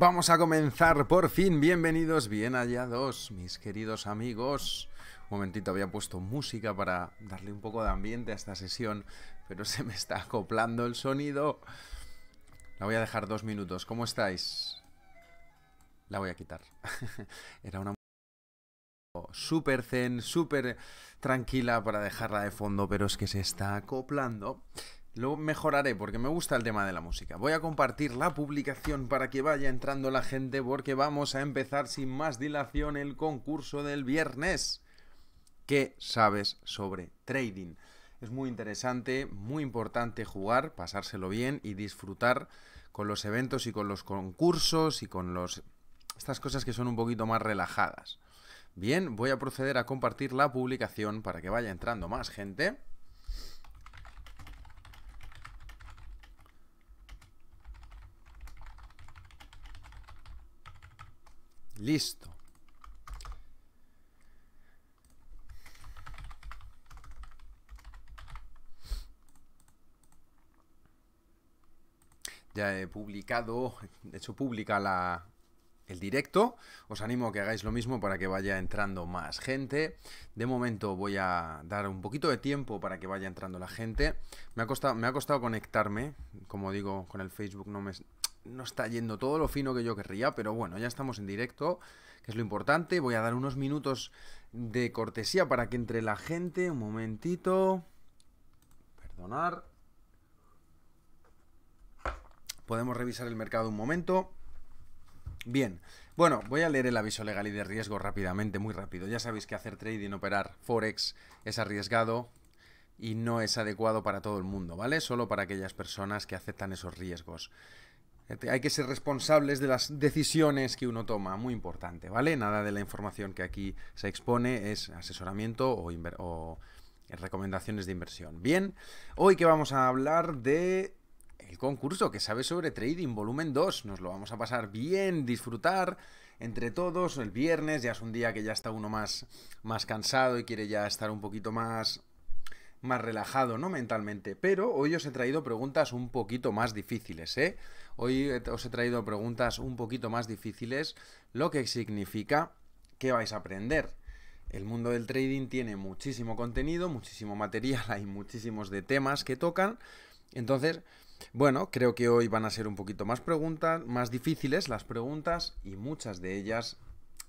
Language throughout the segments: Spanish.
Vamos a comenzar por fin. Bienvenidos, bien hallados, mis queridos amigos. Un momentito, había puesto música para darle un poco de ambiente a esta sesión, pero se me está acoplando el sonido. La voy a dejar dos minutos. ¿Cómo estáis? La voy a quitar. Era una súper zen, súper tranquila para dejarla de fondo, pero es que se está acoplando. Lo mejoraré porque me gusta el tema de la música. Voy a compartir la publicación para que vaya entrando la gente porque vamos a empezar sin más dilación el concurso del viernes. ¿Qué sabes sobre trading? Es muy interesante, muy importante jugar, pasárselo bien y disfrutar con los eventos y con los concursos y con los estas cosas que son un poquito más relajadas. Bien, voy a proceder a compartir la publicación para que vaya entrando más gente. Listo. Ya he publicado, de hecho publica la, el directo. Os animo a que hagáis lo mismo para que vaya entrando más gente. De momento voy a dar un poquito de tiempo para que vaya entrando la gente. Me ha costado, me ha costado conectarme. Como digo, con el Facebook no me, no está yendo todo lo fino que yo querría, pero bueno, ya estamos en directo, que es lo importante. Voy a dar unos minutos de cortesía para que entre la gente. Un momentito. Perdonar. Podemos revisar el mercado un momento. Bien, bueno, voy a leer el aviso legal y de riesgo rápidamente, muy rápido. Ya sabéis que hacer trading, operar Forex es arriesgado, y no es adecuado para todo el mundo, ¿vale? Solo para aquellas personas que aceptan esos riesgos. Hay que ser responsables de las decisiones que uno toma, muy importante, ¿vale? Nada de la información que aquí se expone es asesoramiento o, recomendaciones de inversión. Bien, hoy que vamos a hablar de el concurso que sabe sobre trading, volumen 2. Nos lo vamos a pasar bien, disfrutar entre todos. El viernes ya es un día que ya está uno más, más cansado y quiere ya estar un poquito más más relajado, ¿no? Mentalmente. Pero hoy os he traído preguntas un poquito más difíciles, ¿eh? Hoy eh, os he traído preguntas un poquito más difíciles, lo que significa que vais a aprender. El mundo del trading tiene muchísimo contenido, muchísimo material, hay muchísimos de temas que tocan. Entonces, bueno, creo que hoy van a ser un poquito más preguntas, más difíciles las preguntas y muchas de ellas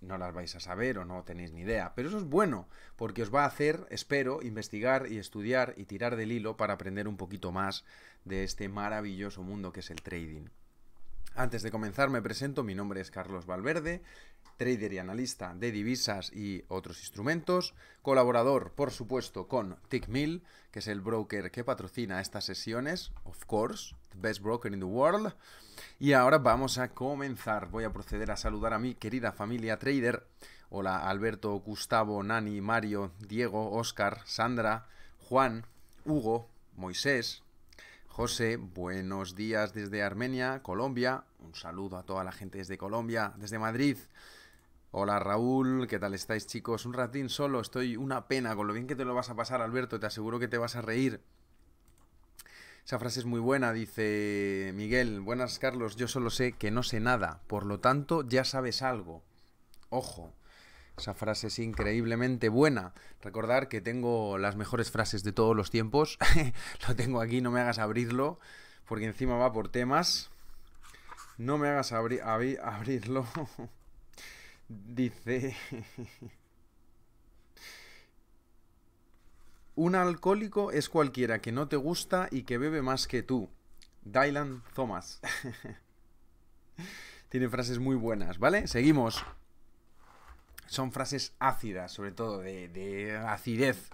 no las vais a saber o no tenéis ni idea. Pero eso es bueno, porque os va a hacer, espero, investigar y estudiar y tirar del hilo para aprender un poquito más de este maravilloso mundo que es el trading. Antes de comenzar me presento, mi nombre es Carlos Valverde, trader y analista de divisas y otros instrumentos, colaborador por supuesto con TickMill, que es el broker que patrocina estas sesiones, of course, Best Broker in the World. Y ahora vamos a comenzar. Voy a proceder a saludar a mi querida familia trader. Hola Alberto, Gustavo, Nani, Mario, Diego, Oscar, Sandra, Juan, Hugo, Moisés, José, buenos días desde Armenia, Colombia. Un saludo a toda la gente desde Colombia, desde Madrid. Hola Raúl, ¿qué tal estáis chicos? Un ratín solo, estoy una pena con lo bien que te lo vas a pasar Alberto, te aseguro que te vas a reír. Esa frase es muy buena, dice Miguel. Buenas, Carlos. Yo solo sé que no sé nada, por lo tanto ya sabes algo. Ojo, esa frase es increíblemente buena. Recordar que tengo las mejores frases de todos los tiempos. lo tengo aquí, no me hagas abrirlo, porque encima va por temas. No me hagas abrir abrirlo. Dice... Un alcohólico es cualquiera que no te gusta y que bebe más que tú. Dylan Thomas. Tiene frases muy buenas, ¿vale? Seguimos. Son frases ácidas, sobre todo, de, acidez.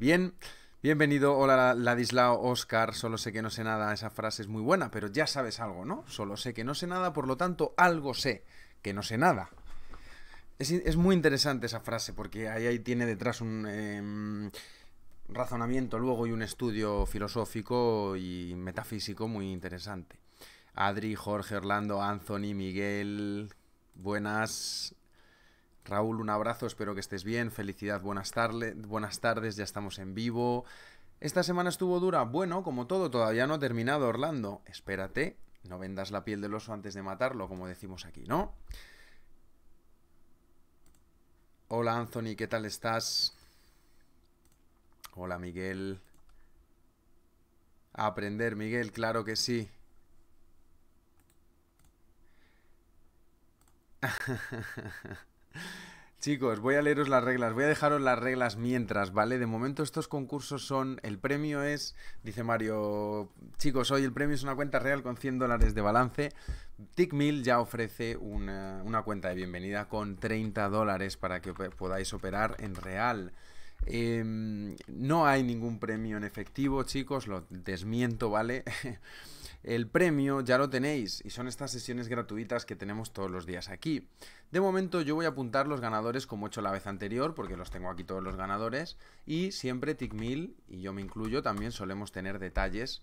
Bien. Bienvenido, hola Ladislao, Oscar, solo sé que no sé nada, esa frase es muy buena, pero ya sabes algo, ¿no? Solo sé que no sé nada, por lo tanto, algo sé, que no sé nada. Es, muy interesante esa frase, porque ahí, tiene detrás un... Em, razonamiento luego y un estudio filosófico y metafísico muy interesante. Adri, Jorge, Orlando, Anthony, Miguel, buenas. Raúl, un abrazo, espero que estés bien. Felicidad, buenas, buenas tardes, ya estamos en vivo. ¿Esta semana estuvo dura? Bueno, como todo, todavía no ha terminado, Orlando. Espérate, no vendas la piel del oso antes de matarlo, como decimos aquí, ¿no? Hola Anthony, ¿qué tal estás? Hola Miguel. aprender, Miguel, claro que sí. Chicos, voy a leeros las reglas, voy a dejaros las reglas mientras, ¿vale? De momento estos concursos son, el premio es, dice Mario, chicos, hoy el premio es una cuenta real con 100 dólares de balance. TickMill ya ofrece una, una, cuenta de bienvenida con 30 dólares para que podáis operar en real. Em, no hay ningún premio en efectivo, chicos, lo desmiento, ¿vale? El premio ya lo tenéis y son estas sesiones gratuitas que tenemos todos los días aquí. De momento yo voy a apuntar los ganadores como he hecho la vez anterior porque los tengo aquí todos los ganadores y siempre TICMIL y yo me incluyo también solemos tener detalles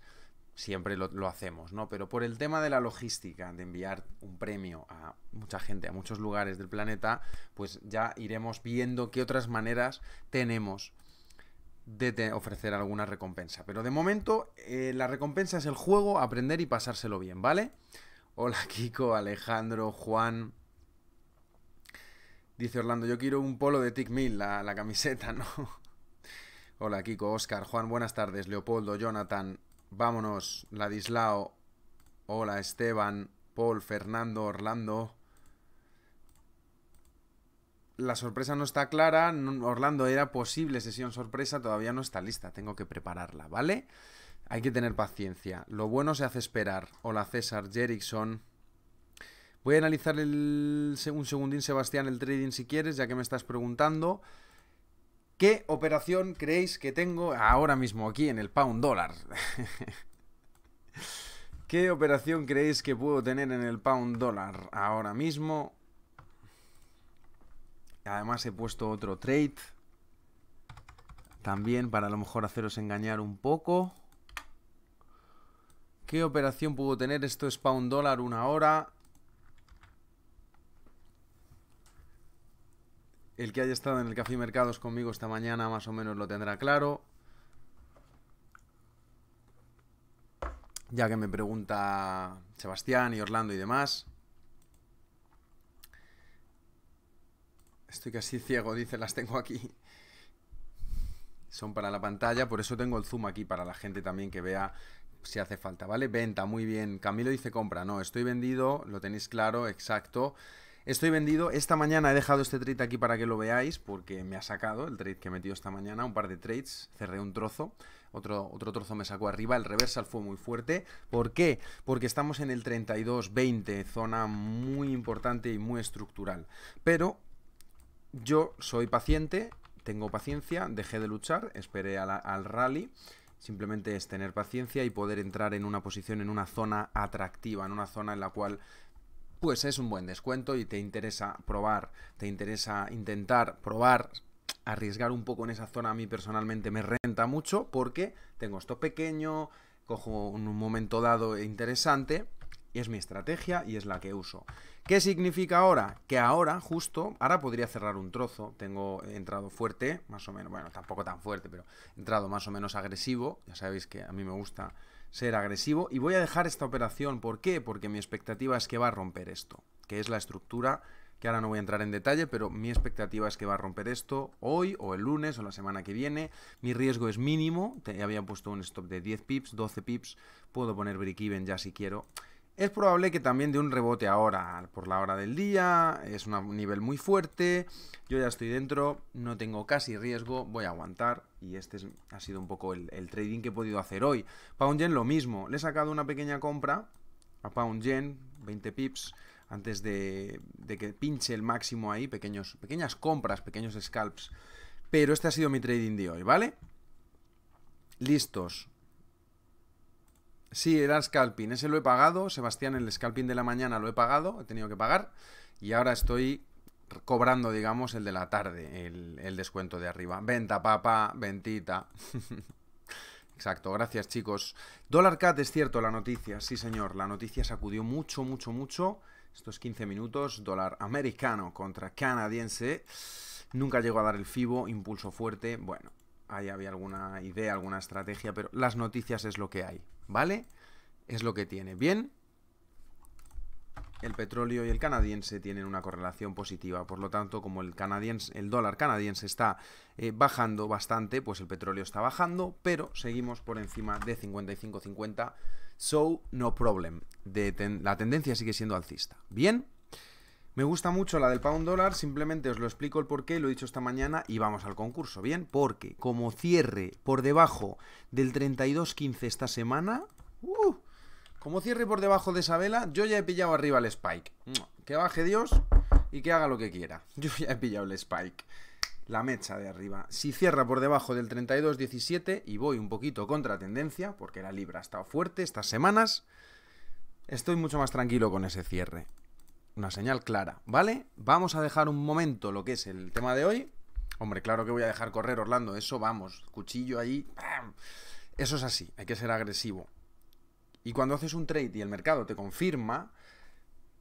siempre lo, hacemos, ¿no? Pero por el tema de la logística, de enviar un premio a mucha gente, a muchos lugares del planeta, pues ya iremos viendo qué otras maneras tenemos de ofrecer alguna recompensa. Pero de momento, eh, la recompensa es el juego, aprender y pasárselo bien, ¿vale? Hola Kiko, Alejandro, Juan. Dice Orlando, yo quiero un polo de Tic Mil, la, la camiseta, ¿no? Hola Kiko, Oscar, Juan, buenas tardes, Leopoldo, Jonathan, Vámonos, Ladislao. Hola, Esteban, Paul, Fernando, Orlando. La sorpresa no está clara. Orlando era posible sesión sorpresa, todavía no está lista. Tengo que prepararla, ¿vale? Hay que tener paciencia. Lo bueno se hace esperar. Hola, César, Jerickson. Voy a analizar el, un segundín, Sebastián, el trading si quieres, ya que me estás preguntando. ¿Qué operación creéis que tengo ahora mismo aquí en el pound dólar? ¿Qué operación creéis que puedo tener en el pound dólar ahora mismo? Además he puesto otro trade. También para a lo mejor haceros engañar un poco. ¿Qué operación puedo tener? Esto es pound dólar una hora. El que haya estado en el Café Mercados conmigo esta mañana más o menos lo tendrá claro. Ya que me pregunta Sebastián y Orlando y demás. Estoy casi ciego, dice, las tengo aquí. Son para la pantalla, por eso tengo el zoom aquí, para la gente también que vea si hace falta, ¿vale? Venta, muy bien. Camilo dice compra, no, estoy vendido, lo tenéis claro, exacto. Estoy vendido. Esta mañana he dejado este trade aquí para que lo veáis, porque me ha sacado el trade que he metido esta mañana, un par de trades, cerré un trozo. Otro, otro trozo me sacó arriba, el reversal fue muy fuerte. ¿Por qué? Porque estamos en el 32-20, zona muy importante y muy estructural. Pero yo soy paciente, tengo paciencia, dejé de luchar, esperé al rally. Simplemente es tener paciencia y poder entrar en una posición, en una zona atractiva, en una zona en la cual pues es un buen descuento y te interesa probar, te interesa intentar probar, arriesgar un poco en esa zona a mí personalmente me renta mucho porque tengo esto pequeño, cojo un momento dado e interesante y es mi estrategia y es la que uso. ¿Qué significa ahora? Que ahora, justo, ahora podría cerrar un trozo. Tengo entrado fuerte, más o menos, bueno, tampoco tan fuerte, pero entrado más o menos agresivo. Ya sabéis que a mí me gusta ser agresivo y voy a dejar esta operación. ¿Por qué? Porque mi expectativa es que va a romper esto, que es la estructura que ahora no voy a entrar en detalle, pero mi expectativa es que va a romper esto hoy o el lunes o la semana que viene. Mi riesgo es mínimo, te había puesto un stop de 10 pips, 12 pips, puedo poner break-even ya si quiero. Es probable que también de un rebote ahora, por la hora del día, es un nivel muy fuerte, yo ya estoy dentro, no tengo casi riesgo, voy a aguantar y este ha sido un poco el, trading que he podido hacer hoy. Poundgen lo mismo, le he sacado una pequeña compra a Poundgen, 20 pips, antes de, que pinche el máximo ahí, pequeñas compras, pequeños scalps. Pero este ha sido mi trading de hoy, ¿vale? Listos, Sí, era scalping. Ese lo he pagado. Sebastián, el scalping de la mañana lo he pagado. He tenido que pagar. Y ahora estoy cobrando, digamos, el de la tarde, el, descuento de arriba. Venta, papá, ventita. Exacto, gracias chicos. Dólar Cat es cierto la noticia, sí señor, la noticia sacudió mucho, mucho, mucho. Estos 15 minutos, dólar americano contra canadiense. Nunca llegó a dar el FIBO, impulso fuerte. Bueno, ahí había alguna idea, alguna estrategia, pero las noticias es lo que hay. ¿vale? Es lo que tiene. Bien, el petróleo y el canadiense tienen una correlación positiva. Por lo tanto, como el, canadiense, el dólar canadiense está eh, bajando bastante, pues el petróleo está bajando, pero seguimos por encima de 55.50. So, no problem. la tendencia sigue siendo alcista. Bien. Me gusta mucho la del pound dólar, simplemente os lo explico el porqué, lo he dicho esta mañana y vamos al concurso, ¿bien? Porque como cierre por debajo del 32.15 esta semana, uh, como cierre por debajo de esa vela, yo ya he pillado arriba el spike. Que baje Dios y que haga lo que quiera. Yo ya he pillado el spike. La mecha de arriba. Si cierra por debajo del 32.17 y voy un poquito contra tendencia, porque la libra ha estado fuerte estas semanas, estoy mucho más tranquilo con ese cierre una señal clara, ¿vale? Vamos a dejar un momento lo que es el tema de hoy. Hombre, claro que voy a dejar correr Orlando, eso vamos, cuchillo ahí. Eso es así, hay que ser agresivo. Y cuando haces un trade y el mercado te confirma,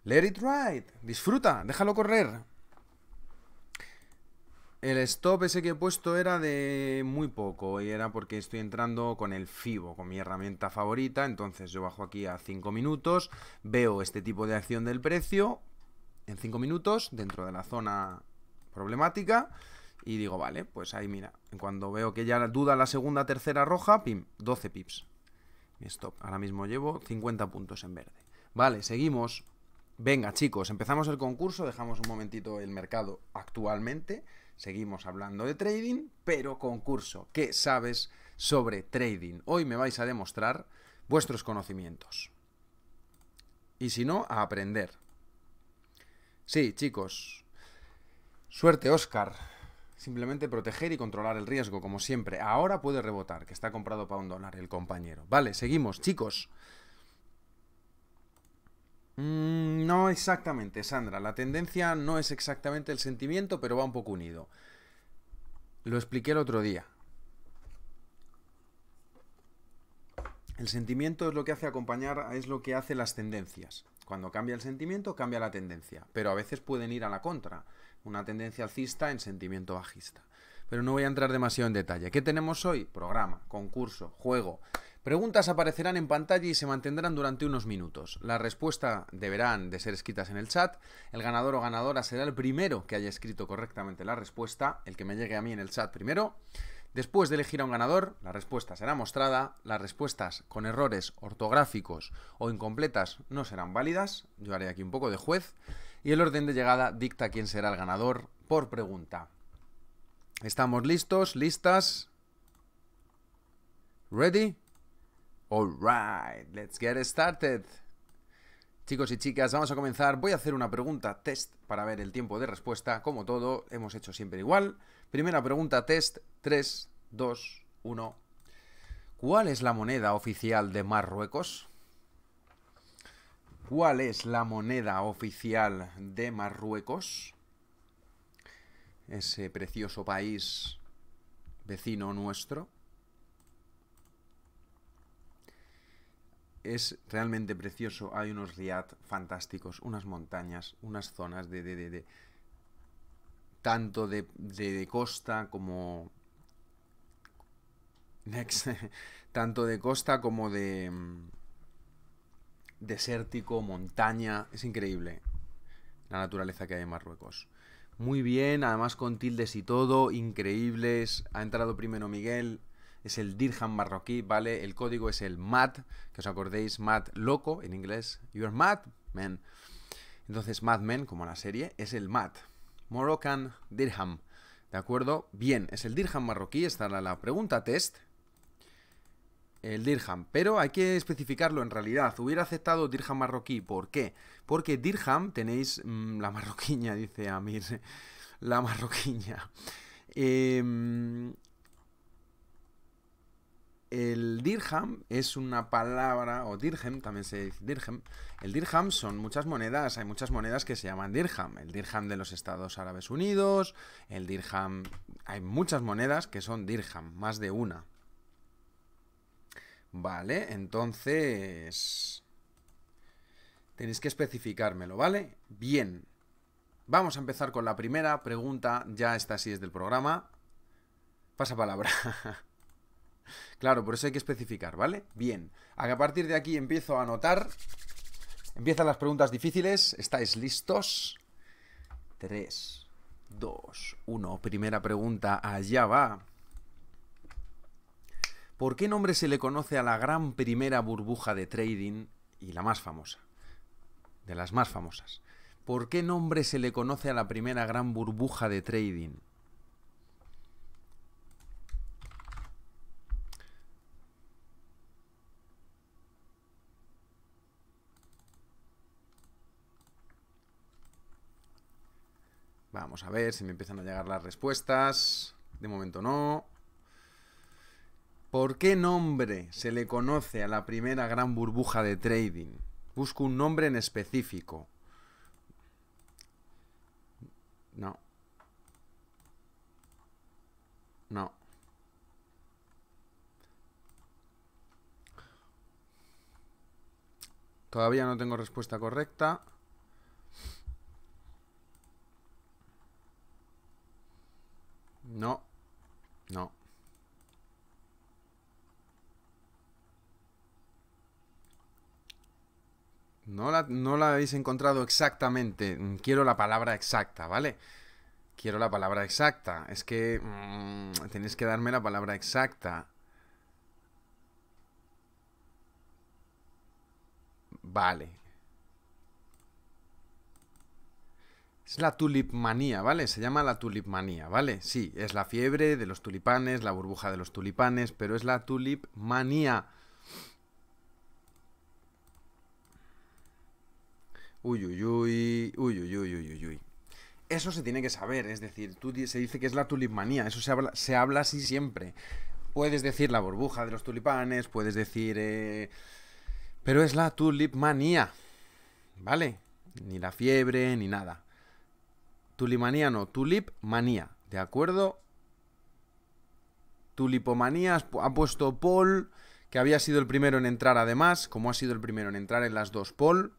let it ride, disfruta, déjalo correr. El stop ese que he puesto era de muy poco y era porque estoy entrando con el FIBO, con mi herramienta favorita. Entonces yo bajo aquí a 5 minutos, veo este tipo de acción del precio en 5 minutos dentro de la zona problemática y digo, vale, pues ahí mira, cuando veo que ya duda la segunda, tercera roja, pim, 12 pips. Mi stop, ahora mismo llevo 50 puntos en verde. Vale, seguimos. Venga chicos, empezamos el concurso, dejamos un momentito el mercado actualmente. Seguimos hablando de trading, pero concurso. ¿Qué sabes sobre trading? Hoy me vais a demostrar vuestros conocimientos. Y si no, a aprender. Sí, chicos. Suerte, Oscar. Simplemente proteger y controlar el riesgo, como siempre. Ahora puede rebotar, que está comprado para un dólar el compañero. Vale, seguimos, chicos. Mm, no exactamente, Sandra. La tendencia no es exactamente el sentimiento, pero va un poco unido. Lo expliqué el otro día. El sentimiento es lo que hace acompañar, es lo que hace las tendencias. Cuando cambia el sentimiento, cambia la tendencia, pero a veces pueden ir a la contra, una tendencia alcista en sentimiento bajista. Pero no voy a entrar demasiado en detalle. ¿Qué tenemos hoy? Programa, concurso, juego. Preguntas aparecerán en pantalla y se mantendrán durante unos minutos. La respuesta deberán de ser escritas en el chat. El ganador o ganadora será el primero que haya escrito correctamente la respuesta, el que me llegue a mí en el chat primero. Después de elegir a un ganador, la respuesta será mostrada, las respuestas con errores ortográficos o incompletas no serán válidas, yo haré aquí un poco de juez, y el orden de llegada dicta quién será el ganador por pregunta. ¿Estamos listos? ¿Listas? ¿Ready? Alright, let's get started. Chicos y chicas, vamos a comenzar. Voy a hacer una pregunta test para ver el tiempo de respuesta. Como todo, hemos hecho siempre igual. Primera pregunta test, 3, 2, 1. ¿Cuál es la moneda oficial de Marruecos? ¿Cuál es la moneda oficial de Marruecos? Ese precioso país vecino nuestro. es realmente precioso. Hay unos riad fantásticos, unas montañas, unas zonas de, de, de, de tanto de, de, costa como tanto de costa como de mm, desértico, montaña, es increíble la naturaleza que hay en Marruecos. Muy bien, además con tildes y todo, increíbles. Ha entrado primero Miguel, es el dirham marroquí, ¿vale? El código es el MAT, que os acordéis, MAT loco en inglés, you're mad man. Entonces, Mad Men, como la serie, es el MAT, Moroccan Dirham, ¿de acuerdo? Bien, es el dirham marroquí, esta era la pregunta test, el dirham, pero hay que especificarlo en realidad. Hubiera aceptado dirham marroquí, ¿por qué? Porque dirham tenéis mm, la marroquiña, dice Amir, la marroquiña. Eh, el dirham es una palabra, o dirhem, también se dice dirhem. El dirham son muchas monedas, hay muchas monedas que se llaman dirham. El dirham de los Estados Árabes Unidos, el dirham... Hay muchas monedas que son dirham, más de una. Vale, entonces... Tenéis que especificármelo, ¿vale? Bien. Vamos a empezar con la primera pregunta, ya esta sí es del programa. Pasa palabra. Claro, por eso hay que especificar, ¿vale? Bien, a partir de aquí empiezo a anotar. Empiezan las preguntas difíciles. ¿Estáis listos? 3, 2, 1. Primera pregunta, allá va. ¿Por qué nombre se le conoce a la gran primera burbuja de trading y la más famosa? De las más famosas. ¿Por qué nombre se le conoce a la primera gran burbuja de trading? Vamos a ver si me empiezan a llegar las respuestas. De momento no. ¿Por qué nombre se le conoce a la primera gran burbuja de trading? Busco un nombre en específico. No. No. Todavía no tengo respuesta correcta. No. No. No la, no la habéis encontrado exactamente. Mm, quiero la palabra exacta, ¿vale? Quiero la palabra exacta. Es que mm, tenéis que darme la palabra exacta. Vale, Es la tulipmanía, ¿vale? Se llama la tulipmanía, ¿vale? Sí, es la fiebre de los tulipanes, la burbuja de los tulipanes, pero es la tulipmanía. Uy, uy, uy, uy, uy, uy, uy, uy. Eso se tiene que saber, es decir, se dice que es la tulipmanía, eso se habla, se habla así siempre. Puedes decir la burbuja de los tulipanes, puedes decir... Eh, pero es la tulipmanía, ¿vale? Ni la fiebre, ni nada. Tulimanía no, tulip manía, ¿de acuerdo? Tulipomanía ha puesto Paul, que había sido el primero en entrar además, como ha sido el primero en entrar en las dos Paul.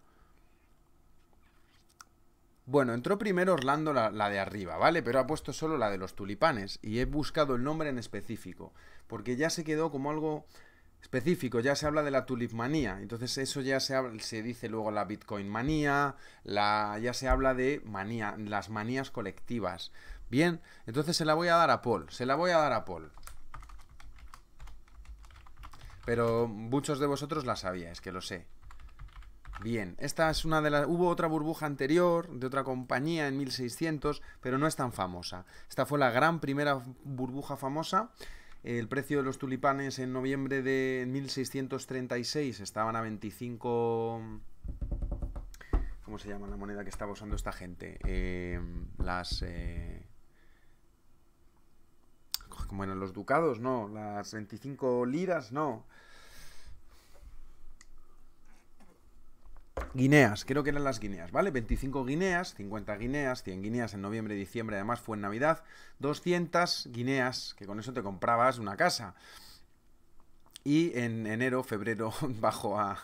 Bueno, entró primero Orlando la, la, de arriba, ¿vale? Pero ha puesto solo la de los tulipanes y he buscado el nombre en específico, porque ya se quedó como algo específico. Ya se habla de la tulipmanía. Entonces eso ya se, se dice luego la Bitcoin manía, la, ya se habla de manía, las manías colectivas. Bien, entonces se la voy a dar a Paul, se la voy a dar a Paul. Pero muchos de vosotros la sabíais, que lo sé. Bien, esta es una de las... Hubo otra burbuja anterior de otra compañía en 1600, pero no es tan famosa. Esta fue la gran primera burbuja famosa el precio de los tulipanes en noviembre de 1636 estaban a 25... ¿Cómo se llama la moneda que estaba usando esta gente? Eh, las... Eh... eran los ducados, no. Las 25 liras, no. Guineas, creo que eran las guineas, ¿vale? 25 guineas, 50 guineas, 100 guineas en noviembre y diciembre, además fue en Navidad, 200 guineas, que con eso te comprabas una casa. Y en enero, febrero bajo a,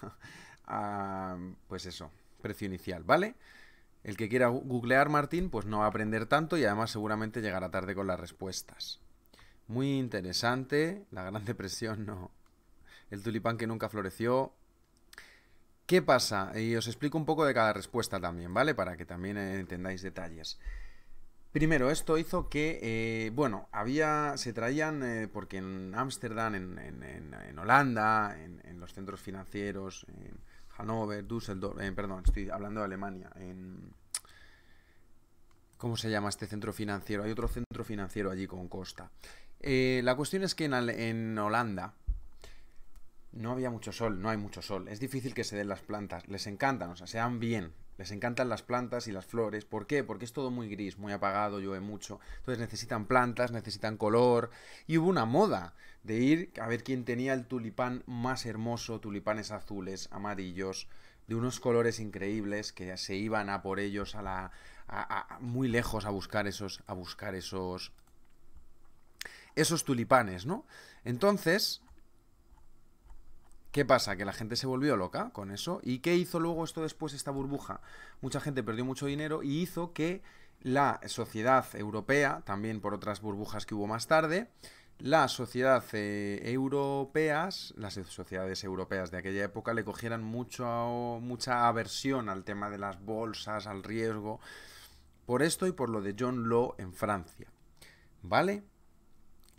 a pues eso, precio inicial, ¿vale? El que quiera googlear Martín, pues no va a aprender tanto y además seguramente llegará tarde con las respuestas. Muy interesante, la Gran Depresión no. El tulipán que nunca floreció, ¿Qué pasa? Y os explico un poco de cada respuesta también, ¿vale? Para que también eh, entendáis detalles. Primero, esto hizo que, eh, bueno, había, se traían, eh, porque en Ámsterdam, en, Holanda, en, los centros financieros, en Hannover, Düsseldorf, perdón, estoy hablando de Alemania, en... ¿Cómo se llama este centro financiero? Hay otro centro financiero allí con Costa. la cuestión es que en, Holanda no había mucho sol, no hay mucho sol. Es difícil que se den las plantas. Les encantan, o sea, se dan bien. Les encantan las plantas y las flores. ¿Por qué? Porque es todo muy gris, muy apagado, llueve mucho. Entonces necesitan plantas, necesitan color. Y hubo una moda de ir a ver quién tenía el tulipán más hermoso, tulipanes azules, amarillos, de unos colores increíbles que se iban a por ellos a la muy lejos a buscar esos a buscar esos esos tulipanes, ¿no? Entonces, ¿Qué pasa? Que la gente se volvió loca con eso. ¿Y qué hizo luego esto después, esta burbuja? Mucha gente perdió mucho dinero y hizo que la sociedad europea, también por otras burbujas que hubo más tarde, la sociedad eh, las sociedades europeas de aquella época le cogieran mucha aversión al tema de las bolsas, al riesgo, por esto y por lo de John Law en Francia. ¿Vale?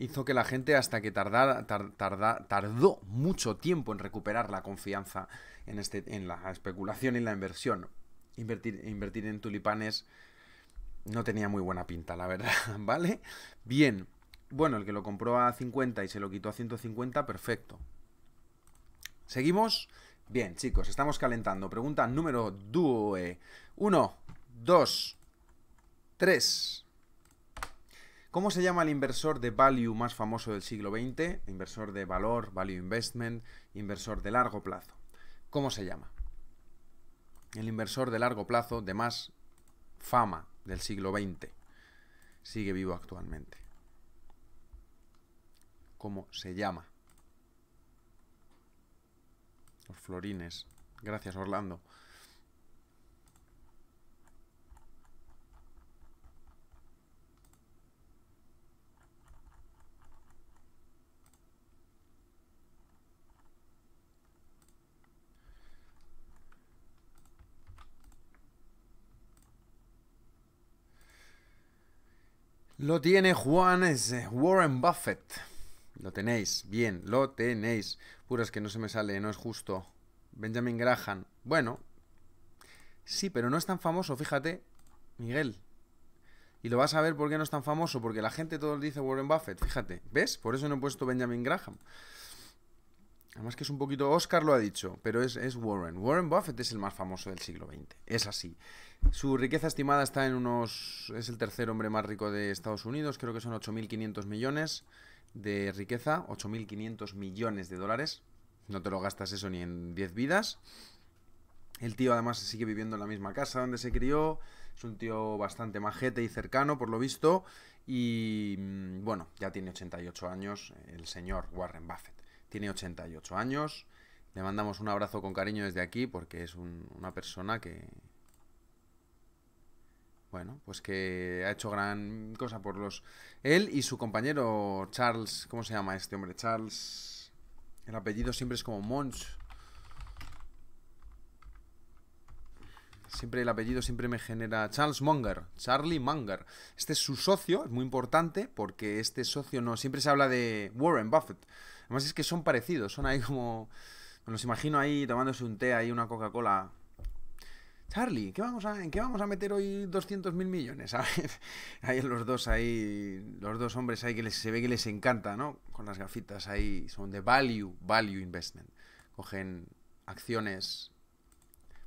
hizo que la gente hasta que tardó mucho tiempo en recuperar la confianza en, este, en la especulación y la inversión. Invertir, invertir en tulipanes no tenía muy buena pinta, la verdad, ¿vale? Bien, bueno, el que lo compró a 50 y se lo quitó a 150, perfecto. ¿Seguimos? Bien, chicos, estamos calentando. Pregunta número 2. 1, 2, 3, ¿Cómo se llama el inversor de value más famoso del siglo XX? Inversor de valor, value investment, inversor de largo plazo. ¿Cómo se llama? El inversor de largo plazo de más fama del siglo XX. Sigue vivo actualmente. ¿Cómo se llama? Los florines. Gracias, Orlando. Lo tiene Juan, es eh, Warren Buffett. Lo tenéis, bien, lo tenéis. Puras que no se me sale, no es justo. Benjamin Graham. Bueno, sí, pero no es tan famoso, fíjate, Miguel. Y lo vas a ver por qué no es tan famoso, porque la gente todo dice Warren Buffett, fíjate. ¿Ves? Por eso no he puesto Benjamin Graham. Además que es un poquito, Oscar lo ha dicho, pero es, es Warren. Warren Buffett es el más famoso del siglo XX, es así. Su riqueza estimada está en unos... es el tercer hombre más rico de Estados Unidos, creo que son 8.500 millones de riqueza, 8.500 millones de dólares. No te lo gastas eso ni en 10 vidas. El tío además sigue viviendo en la misma casa donde se crió. Es un tío bastante majete y cercano, por lo visto. Y mm, bueno, ya tiene 88 años el señor Warren Buffett. Tiene 88 años. Le mandamos un abrazo con cariño desde aquí porque es una persona que, bueno, pues que ha hecho gran cosa por los... Él y su compañero Charles... ¿Cómo se llama este hombre? Charles... El apellido siempre es como mons Siempre el apellido siempre me genera... Charles Munger. Charlie Munger. Este es su socio, es muy importante porque este socio no... Siempre se habla de Warren Buffett. Además es que son parecidos, son ahí como... Me los imagino ahí tomándose un té, ahí una Coca-Cola Charlie, vamos a, ¿en qué vamos a meter hoy 200.000 mil millones? ¿sabes? Ahí los dos ahí, los dos hombres ahí que les, se ve que les encanta, ¿no? Con las gafitas ahí, son de value, value investment. Cogen acciones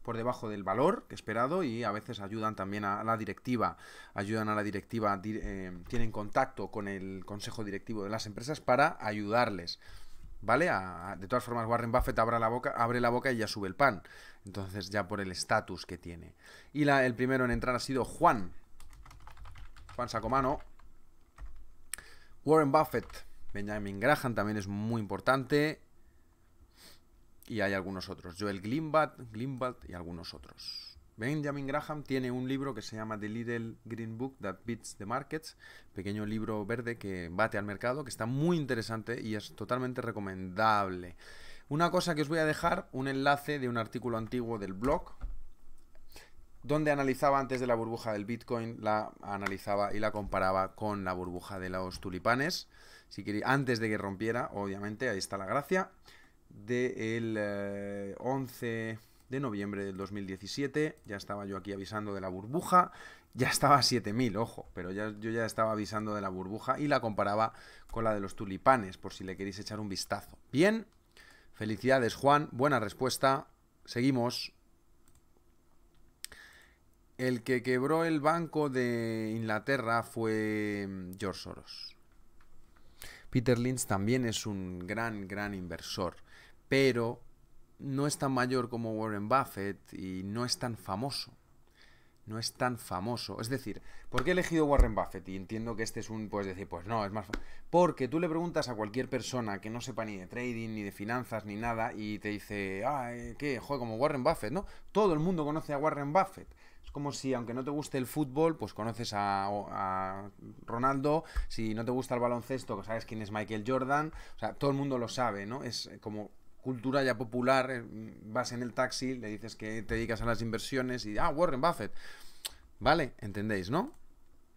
por debajo del valor esperado y a veces ayudan también a la directiva, ayudan a la directiva, eh, tienen contacto con el consejo directivo de las empresas para ayudarles. ¿Vale? de todas formas, Warren Buffett la boca, abre la boca y ya sube el pan. Entonces ya por el estatus que tiene. Y la, el primero en entrar ha sido Juan. Juan Sacomano. Warren Buffett. Benjamin Graham también es muy importante. Y hay algunos otros. Joel Glimbat, y algunos otros. Benjamin Graham tiene un libro que se llama The Little Green Book That Beats the Markets, pequeño libro verde que bate al mercado, que está muy interesante y es totalmente recomendable. Una cosa que os voy a dejar, un enlace de un artículo antiguo del blog, donde analizaba antes de la burbuja del Bitcoin, la analizaba y la comparaba con la burbuja de los tulipanes, si queréis, antes de que rompiera, obviamente, ahí está la gracia, del de 11 eh, de noviembre del 2017, ya estaba yo aquí avisando de la burbuja, ya estaba a 7000, ojo, pero ya, yo ya estaba avisando de la burbuja y la comparaba con la de los tulipanes, por si le queréis echar un vistazo. Bien, Felicidades, Juan. Buena respuesta. Seguimos. El que quebró el banco de Inglaterra fue mm, George Soros. Peter Lynch también es un gran, gran inversor, pero no es tan mayor como Warren Buffett y no es tan famoso no es tan famoso. Es decir, ¿por qué he elegido Warren Buffett? Y entiendo que este es un, pues decir, pues no, es más... Porque tú le preguntas a cualquier persona que no sepa ni de trading, ni de finanzas, ni nada, y te dice, ah, eh, ¿qué? Joder, como Warren Buffett, ¿no? Todo el mundo conoce a Warren Buffett. Es como si, aunque no te guste el fútbol, pues conoces a, a Ronaldo. Si no te gusta el baloncesto, sabes quién es Michael Jordan. O sea, todo el mundo lo sabe, ¿no? Es eh, como cultura ya popular, eh, vas en el taxi, le dices que te dedicas a las inversiones y, ah, Warren Buffett. ¿Vale? ¿Entendéis, no?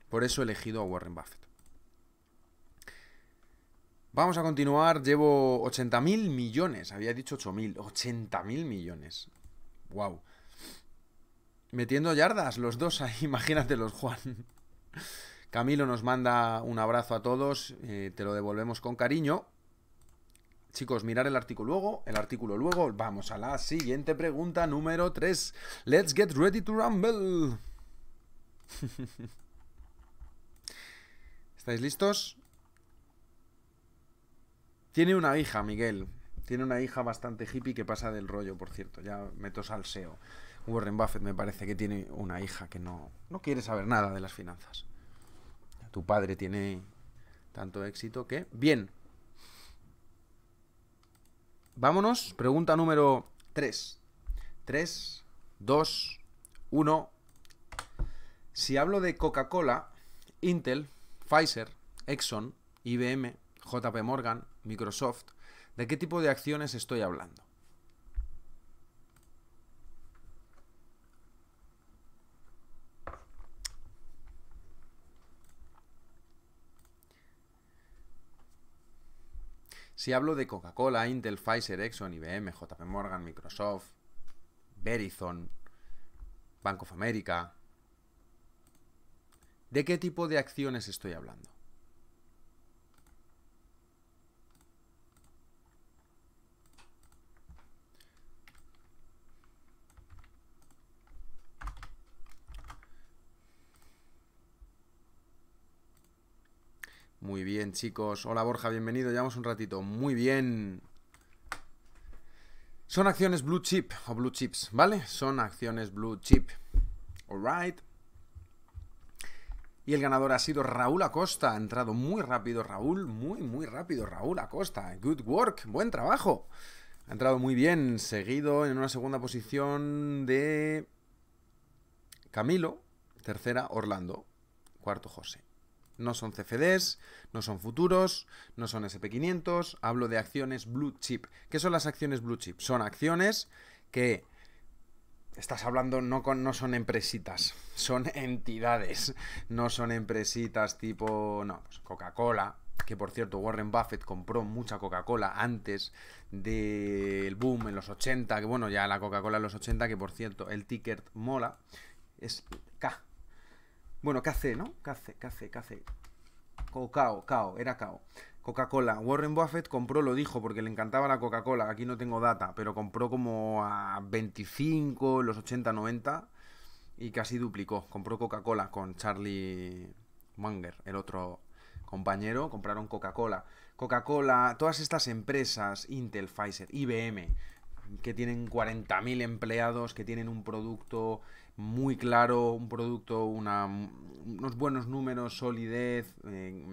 Por eso he elegido a Warren Buffett. Vamos a continuar, llevo 80.000 millones, había dicho 8.000, 80.000 millones. Wow. Metiendo yardas los dos ahí, imagínatelos, Juan. Camilo nos manda un abrazo a todos, eh, te lo devolvemos con cariño. Chicos, mirar el artículo luego, el artículo luego. Vamos a la siguiente pregunta número 3. Let's get ready to rumble. ¿Estáis listos? Tiene una hija, Miguel. Tiene una hija bastante hippie que pasa del rollo, por cierto. Ya meto salseo. Warren Buffett me parece que tiene una hija que no, no quiere saber nada de las finanzas. Tu padre tiene tanto éxito que... Bien, vámonos. Pregunta número 3. 3, 2, 1. Si hablo de Coca-Cola, Intel, Pfizer, Exxon, IBM, JP Morgan, Microsoft, ¿de qué tipo de acciones estoy hablando? Si hablo de Coca-Cola, Intel, Pfizer, Exxon, IBM, JP Morgan, Microsoft, Verizon, Bank of America, ¿de qué tipo de acciones estoy hablando? Muy bien, chicos. Hola Borja, bienvenido. Llevamos un ratito. Muy bien. Son acciones blue chip o blue chips, ¿vale? Son acciones blue chip. right. Y el ganador ha sido Raúl Acosta. Ha entrado muy rápido Raúl, muy, muy rápido Raúl Acosta. Good work, buen trabajo. Ha entrado muy bien, seguido en una segunda posición de Camilo, tercera Orlando, cuarto José. No son CFDs, no son futuros, no son SP500, hablo de acciones blue chip. ¿Qué son las acciones blue chip? Son acciones que estás hablando no con no son empresitas, son entidades, no son empresitas tipo, no, pues Coca-Cola, que por cierto Warren Buffett compró mucha Coca-Cola antes del boom en los 80, que bueno, ya la Coca-Cola en los 80, que por cierto el ticket mola, es bueno, KC, ¿no? KC, KC, KC. Cocao, Cao, era Cao. Coca-Cola. Warren Buffett compró, lo dijo, porque le encantaba la Coca-Cola. Aquí no tengo data, pero compró como a 25, los 80, 90 y casi duplicó. Compró Coca-Cola con Charlie Munger, el otro compañero. Compraron Coca-Cola. Coca-Cola, todas estas empresas, Intel, Pfizer, IBM, que tienen 40.000 empleados, que tienen un producto muy claro, un producto, una, unos buenos números, solidez, eh,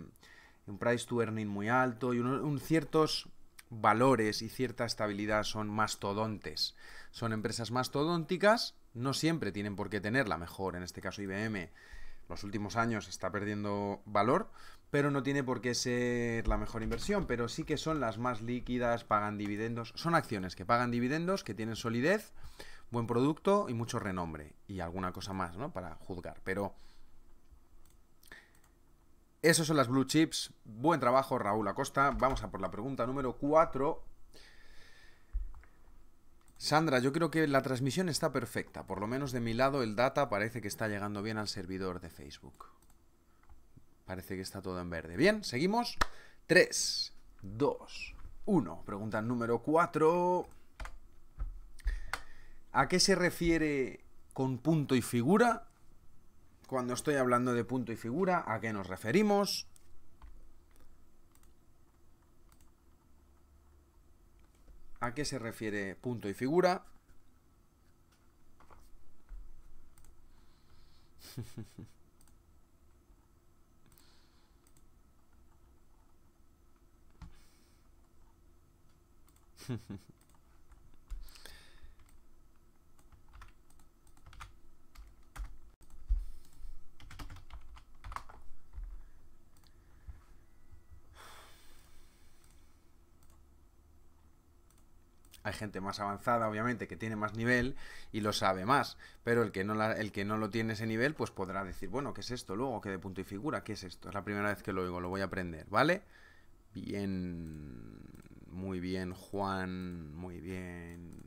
un price to earning muy alto y ciertos valores y cierta estabilidad son mastodontes. Son empresas mastodónticas, no siempre tienen por qué tener la mejor, en este caso IBM los últimos años está perdiendo valor, pero no tiene por qué ser la mejor inversión, pero sí que son las más líquidas, pagan dividendos, son acciones que pagan dividendos, que tienen solidez, Buen producto y mucho renombre y alguna cosa más, ¿no? Para juzgar. Pero esos son las blue chips. Buen trabajo, Raúl Acosta. Vamos a por la pregunta número 4. Sandra, yo creo que la transmisión está perfecta. Por lo menos de mi lado el data parece que está llegando bien al servidor de Facebook. Parece que está todo en verde. Bien, seguimos. 3, 2, 1. Pregunta número 4. ¿A qué se refiere con punto y figura? Cuando estoy hablando de punto y figura, ¿a qué nos referimos? ¿A qué se refiere punto y figura? Hay gente más avanzada, obviamente, que tiene más nivel y lo sabe más, pero el que no, el que no lo tiene ese nivel, pues podrá decir, bueno, ¿qué es esto? Luego, que de punto y figura? ¿Qué es esto? Es la primera vez que lo oigo, lo voy a aprender, ¿vale? Bien, muy bien, Juan, muy bien.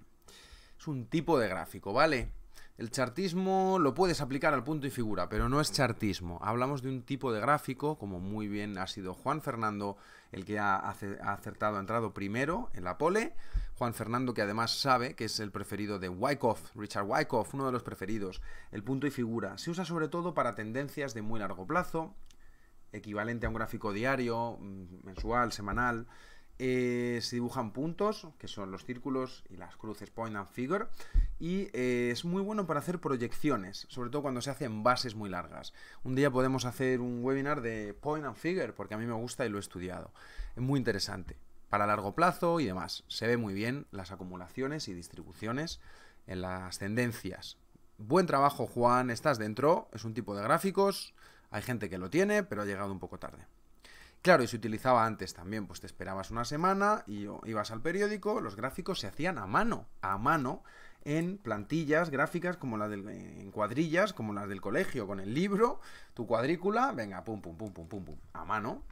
Es un tipo de gráfico, ¿vale? El chartismo lo puedes aplicar al punto y figura, pero no es chartismo. Hablamos de un tipo de gráfico, como muy bien ha sido Juan Fernando, el que ha acertado, ha entrado primero en la pole. Juan Fernando, que además sabe que es el preferido de Wyckoff, Richard Wyckoff, uno de los preferidos. El punto y figura se usa sobre todo para tendencias de muy largo plazo, equivalente a un gráfico diario, mm, mensual, semanal. Eh, se dibujan puntos, que son los círculos y las cruces point and figure, y eh, es muy bueno para hacer proyecciones, sobre todo cuando se hacen bases muy largas. Un día podemos hacer un webinar de point and figure, porque a mí me gusta y lo he estudiado. Es muy interesante, para largo plazo y demás. Se ve muy bien las acumulaciones y distribuciones en las tendencias. Buen trabajo, Juan, estás dentro, es un tipo de gráficos, hay gente que lo tiene, pero ha llegado un poco tarde. Claro, y se utilizaba antes también, pues te esperabas una semana y ibas al periódico, los gráficos se hacían a mano, a mano, en plantillas gráficas como la del, en cuadrillas, como las del colegio, con el libro, tu cuadrícula, venga, pum, pum, pum, pum, pum, pum, a mano.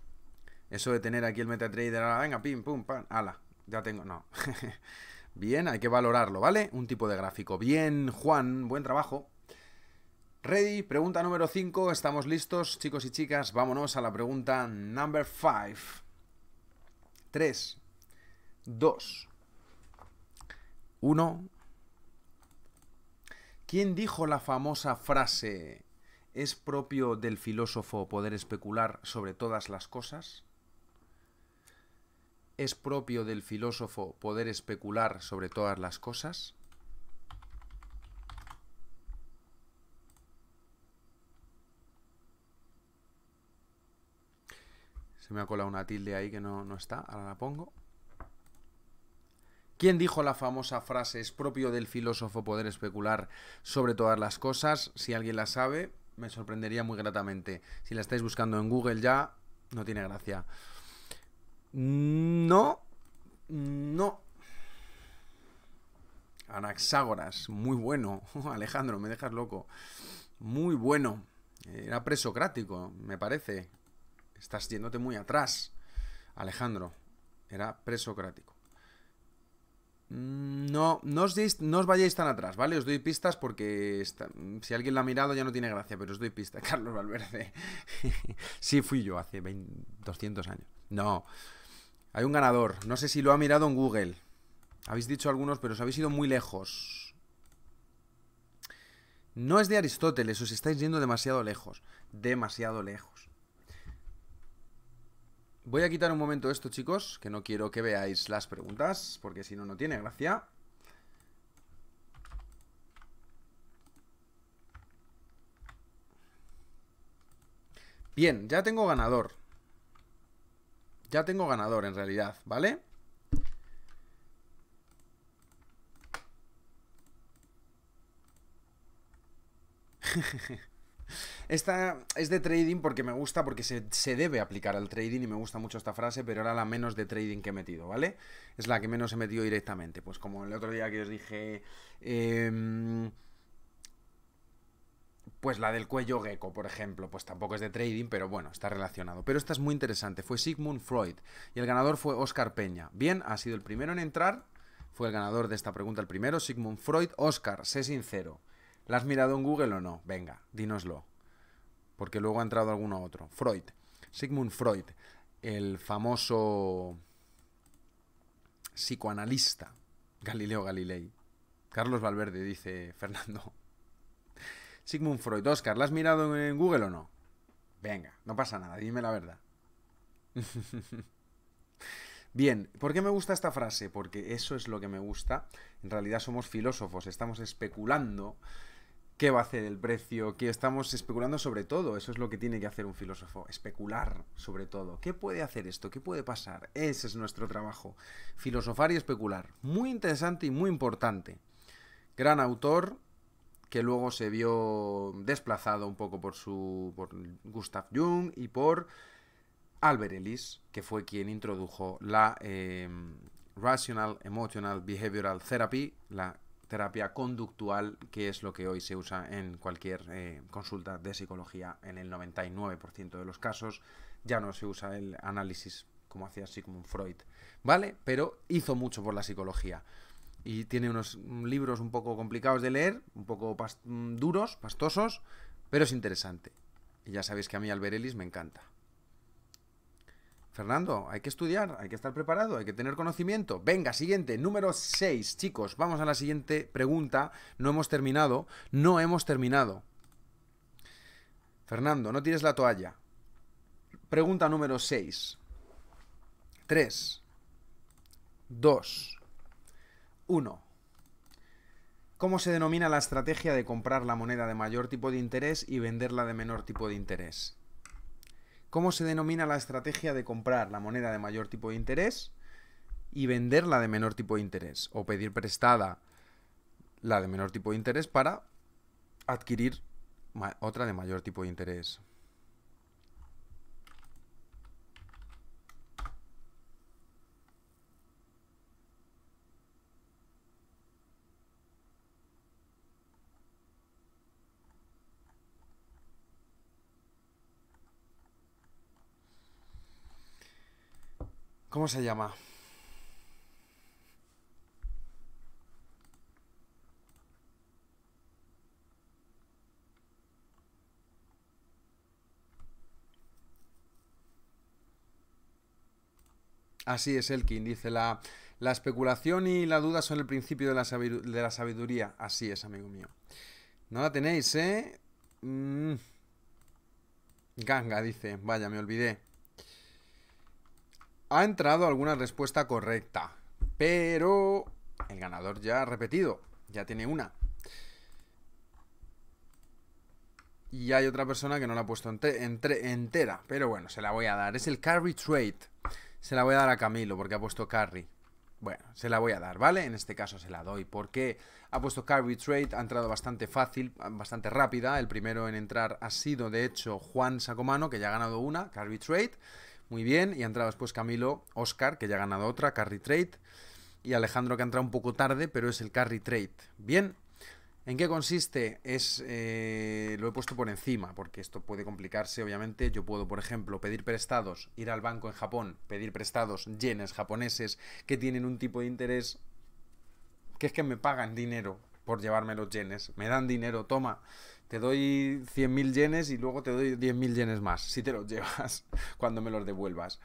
Eso de tener aquí el MetaTrader, venga, pim, pum, pam, ala, ya tengo, no. bien, hay que valorarlo, ¿vale? Un tipo de gráfico. Bien, Juan, buen trabajo. Ready, pregunta número 5, estamos listos, chicos y chicas, vámonos a la pregunta number 5. 3, 2, 1. ¿Quién dijo la famosa frase, ¿es propio del filósofo poder especular sobre todas las cosas? ¿Es propio del filósofo poder especular sobre todas las cosas? Se me ha colado una tilde ahí que no, no está, ahora la pongo. ¿Quién dijo la famosa frase es propio del filósofo poder especular sobre todas las cosas? Si alguien la sabe, me sorprendería muy gratamente. Si la estáis buscando en Google ya, no tiene gracia. No, no. Anaxágoras, muy bueno. Alejandro, me dejas loco. Muy bueno. Era presocrático, me parece. Estás yéndote muy atrás, Alejandro. Era presocrático. Mm, no, no os, vayáis tan atrás, ¿vale? Os doy pistas porque si alguien la ha mirado ya no tiene gracia, pero os doy pistas. Carlos Valverde. sí, fui yo hace 200 años. No. Hay un ganador. No sé si lo ha mirado en Google. Habéis dicho algunos, pero os habéis ido muy lejos. No es de Aristóteles, os estáis yendo demasiado lejos. Demasiado lejos. Voy a quitar un momento esto, chicos, que no quiero que veáis las preguntas, porque si no, no tiene gracia. Bien, ya tengo ganador. Ya tengo ganador, en realidad, ¿vale? Esta es de trading porque me gusta, porque se, debe aplicar al trading y me gusta mucho esta frase, pero era la menos de trading que he metido, ¿vale? Es la que menos he metido directamente. Pues como el otro día que os dije... Em, pues la del cuello gecko, por ejemplo, pues tampoco es de trading, pero bueno, está relacionado. Pero esta es muy interesante, fue Sigmund Freud y el ganador fue Oscar Peña. Bien, ha sido el primero en entrar, fue el ganador de esta pregunta el primero, Sigmund Freud. Oscar, sé sincero, ¿la has mirado en Google o no? Venga, dínoslo porque luego ha entrado alguno otro. Freud, Sigmund Freud, el famoso psicoanalista Galileo Galilei. Carlos Valverde, dice Fernando. Sigmund Freud, Oscar, ¿la has mirado en Google o no? Venga, no pasa nada, dime la verdad. Bien, ¿por qué me gusta esta frase? Porque eso es lo que me gusta. En realidad somos filósofos, estamos especulando qué va a hacer el precio, que estamos especulando sobre todo. Eso es lo que tiene que hacer un filósofo, especular sobre todo. ¿Qué puede hacer esto? ¿Qué puede pasar? Ese es nuestro trabajo, filosofar y especular. Muy interesante y muy importante. Gran autor que luego se vio desplazado un poco por su por Gustav Jung y por Albert Ellis, que fue quien introdujo la eh, Rational Emotional Behavioral Therapy, la terapia conductual, que es lo que hoy se usa en cualquier eh, consulta de psicología en el 99% de los casos. Ya no se usa el análisis como hacía Sigmund Freud, ¿vale? Pero hizo mucho por la psicología. Y tiene unos libros un poco complicados de leer, un poco duros, pastosos, pero es interesante. Y ya sabéis que a mí Alberelis me encanta. Fernando, hay que estudiar, hay que estar preparado, hay que tener conocimiento. Venga, siguiente, número 6, chicos. Vamos a la siguiente pregunta. No hemos terminado, no hemos terminado. Fernando, no tires la toalla. Pregunta número 6. 3, 2, 1. ¿Cómo se denomina la estrategia de comprar la moneda de mayor tipo de interés y venderla de menor tipo de interés? cómo se denomina la estrategia de comprar la moneda de mayor tipo de interés y venderla de menor tipo de interés, o pedir prestada la de menor tipo de interés para adquirir otra de mayor tipo de interés. ¿Cómo se llama? Así es, Elkin. Dice, la, la, especulación y la duda son el principio de la, sabiduría. Así es, amigo mío. No la tenéis, ¿eh? Mm. Ganga, dice. Vaya, me olvidé. Ha entrado alguna respuesta correcta, pero el ganador ya ha repetido, ya tiene una. Y hay otra persona que no la ha puesto entera, pero bueno, se la voy a dar. Es el carry trade. Se la voy a dar a Camilo porque ha puesto carry. Bueno, se la voy a dar, ¿vale? En este caso se la doy porque ha puesto Carry Trade, ha entrado bastante fácil, bastante rápida. El primero en entrar ha sido, de hecho, Juan Sacomano, que ya ha ganado una, Carry Trade muy bien. Y ha entrado después Camilo Oscar, que ya ha ganado otra, carry trade. Y Alejandro, que ha entrado un poco tarde, pero es el carry trade. Bien. ¿En qué consiste? Es. Eh, lo he puesto por encima, porque esto puede complicarse, obviamente. Yo puedo, por ejemplo, pedir prestados, ir al banco en Japón, pedir prestados yenes japoneses que tienen un tipo de interés que es que me pagan dinero por llevarme los yenes. Me dan dinero, toma te doy 100.000 yenes y luego te doy 10.000 yenes más, si te los llevas cuando me los devuelvas.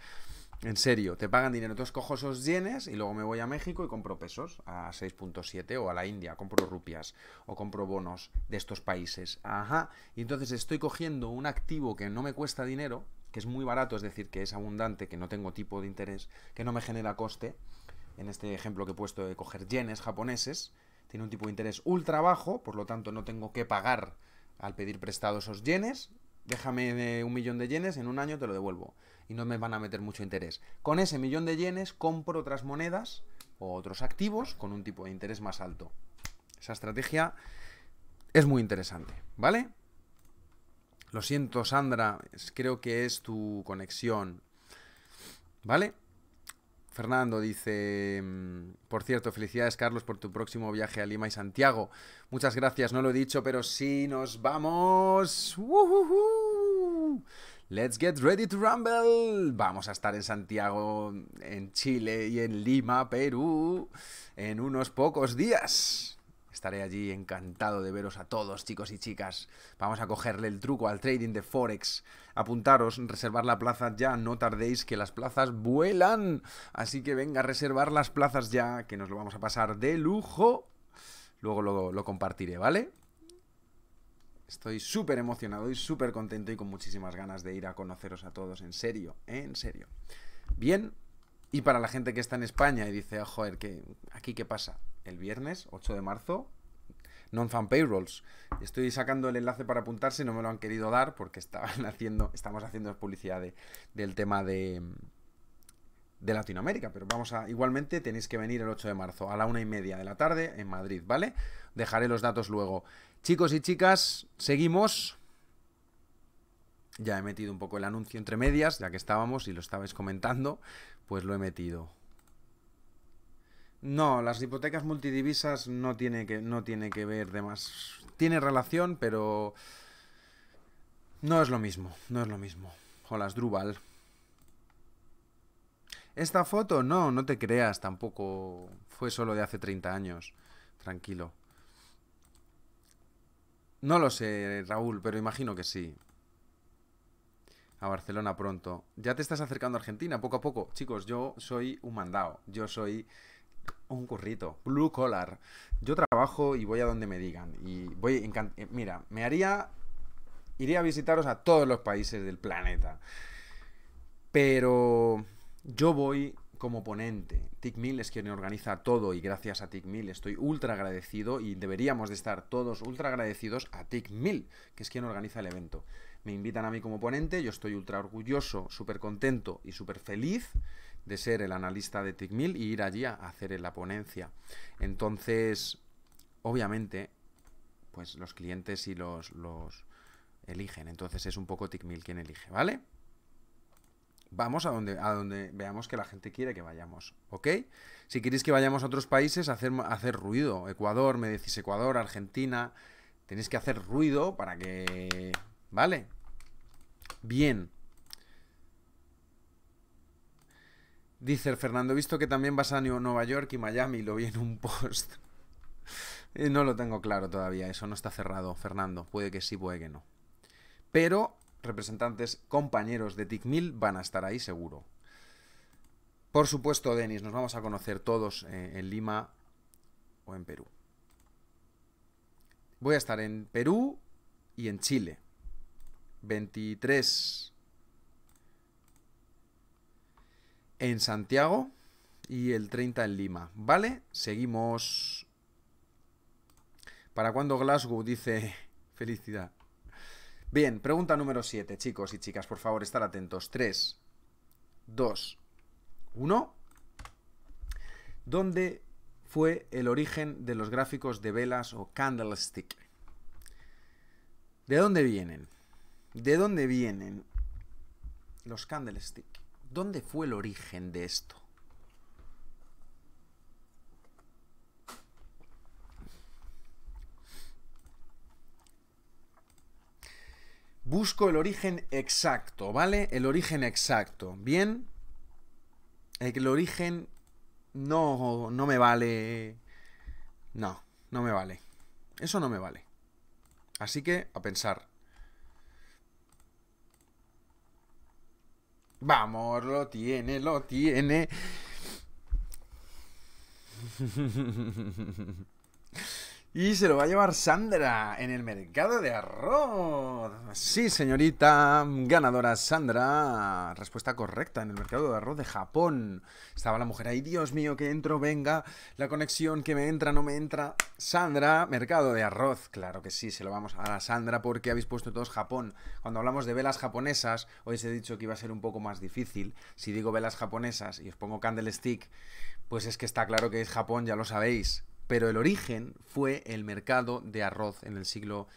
En serio, te pagan dinero. Entonces cojo esos yenes y luego me voy a México y compro pesos a 6.7 o a la India, compro rupias o compro bonos de estos países. Ajá. Y entonces estoy cogiendo un activo que no me cuesta dinero, que es muy barato, es decir, que es abundante, que no tengo tipo de interés, que no me genera coste. En este ejemplo que he puesto de coger yenes japoneses, tiene un tipo de interés ultra bajo, por lo tanto no tengo que pagar al pedir prestado esos yenes, déjame eh, un millón de yenes, en un año te lo devuelvo. Y no me van a meter mucho interés. Con ese millón de yenes compro otras monedas o otros activos con un tipo de interés más alto. Esa estrategia es muy interesante, ¿vale? Lo siento, Sandra, creo que es tu conexión. ¿Vale? Fernando dice, mm, por cierto, felicidades Carlos por tu próximo viaje a Lima y Santiago. Muchas gracias, no lo he dicho, pero sí, nos vamos. Let's get ready to rumble. Vamos a estar en Santiago, en Chile y en Lima, Perú, en unos pocos días. Estaré allí encantado de veros a todos, chicos y chicas. Vamos a cogerle el truco al trading de Forex apuntaros, reservar la plaza ya, no tardéis que las plazas vuelan. Así que venga, reservar las plazas ya, que nos lo vamos a pasar de lujo. Luego lo, lo compartiré, ¿vale? Estoy súper emocionado y súper contento y con muchísimas ganas de ir a conoceros a todos, en serio, en serio. Bien, y para la gente que está en España y dice, ah, joder, qué ¿aquí qué pasa? El viernes 8 de marzo non-fan payrolls. Estoy sacando el enlace para apuntarse, no me lo han querido dar porque estaban haciendo, estamos haciendo publicidad del tema de, de Latinoamérica, pero vamos a, igualmente tenéis que venir el 8 de marzo a la una y media de la tarde en Madrid, ¿vale? Dejaré los datos luego. Chicos y chicas, seguimos. Ya he metido un poco el anuncio entre medias, ya que estábamos y lo estabais comentando, pues lo he metido. No, las hipotecas multidivisas no tiene que, no tiene que ver de más. Tiene relación, pero no es lo mismo, no es lo mismo. O las Esta foto, no, no te creas, tampoco fue solo de hace 30 años. Tranquilo. No lo sé, Raúl, pero imagino que sí. A Barcelona pronto. Ya te estás acercando a Argentina, poco a poco. Chicos, yo soy un mandado. Yo soy un currito, blue collar. Yo trabajo y voy a donde me digan. Y voy, eh, mira, me haría, iría a visitaros a todos los países del planeta. Pero yo voy como ponente. tic Mill es quien organiza todo y gracias a tic estoy ultra agradecido y deberíamos de estar todos ultra agradecidos a tic Mill, que es quien organiza el evento. Me invitan a mí como ponente, yo estoy ultra orgulloso, súper contento y súper feliz de ser el analista de TICMIL y ir allí a hacer la ponencia. Entonces, obviamente, pues los clientes y los, eligen. Entonces es un poco TICMIL quien elige, ¿vale? Vamos a donde, a donde veamos que la gente quiere que vayamos, ¿ok? Si queréis que vayamos a otros países, hacer, hacer ruido. Ecuador, me decís Ecuador, Argentina. Tenéis que hacer ruido para que... ¿Vale? Bien. Dice el Fernando, he visto que también vas a Nueva York y Miami, lo vi en un post. Eh, no lo tengo claro todavía, eso no está cerrado, Fernando. Puede que sí, puede que no. Pero representantes, compañeros de TICMIL van a estar ahí seguro. Por supuesto, Denis, nos vamos a conocer todos eh, en Lima o en Perú. Voy a estar en Perú y en Chile. 23, en Santiago y el 30 en Lima. ¿Vale? Seguimos. ¿Para cuándo Glasgow? Dice felicidad. Bien, pregunta número 7, chicos y chicas, por favor, estar atentos. 3, 2, 1. ¿Dónde fue el origen de los gráficos de velas o candlestick? ¿De dónde vienen? ¿De dónde vienen los candlestick? ¿Dónde fue el origen de esto? Busco el origen exacto, ¿vale? El origen exacto. Bien. El origen no, no me vale. No, no me vale. Eso no me vale. Así que a pensar. Vamos, lo tiene, lo tiene. Y se lo va a llevar Sandra en el mercado de arroz. Sí, señorita, ganadora Sandra. Respuesta correcta en el mercado de arroz de Japón. Estaba la mujer ahí, Dios mío, que entro, venga. La conexión que me entra, no me entra. Sandra, mercado de arroz. Claro que sí, se lo vamos a la Sandra porque habéis puesto todos Japón. Cuando hablamos de velas japonesas, hoy os he dicho que iba a ser un poco más difícil. Si digo velas japonesas y os pongo candlestick, pues es que está claro que es Japón, ya lo sabéis pero el origen fue el mercado de arroz en el siglo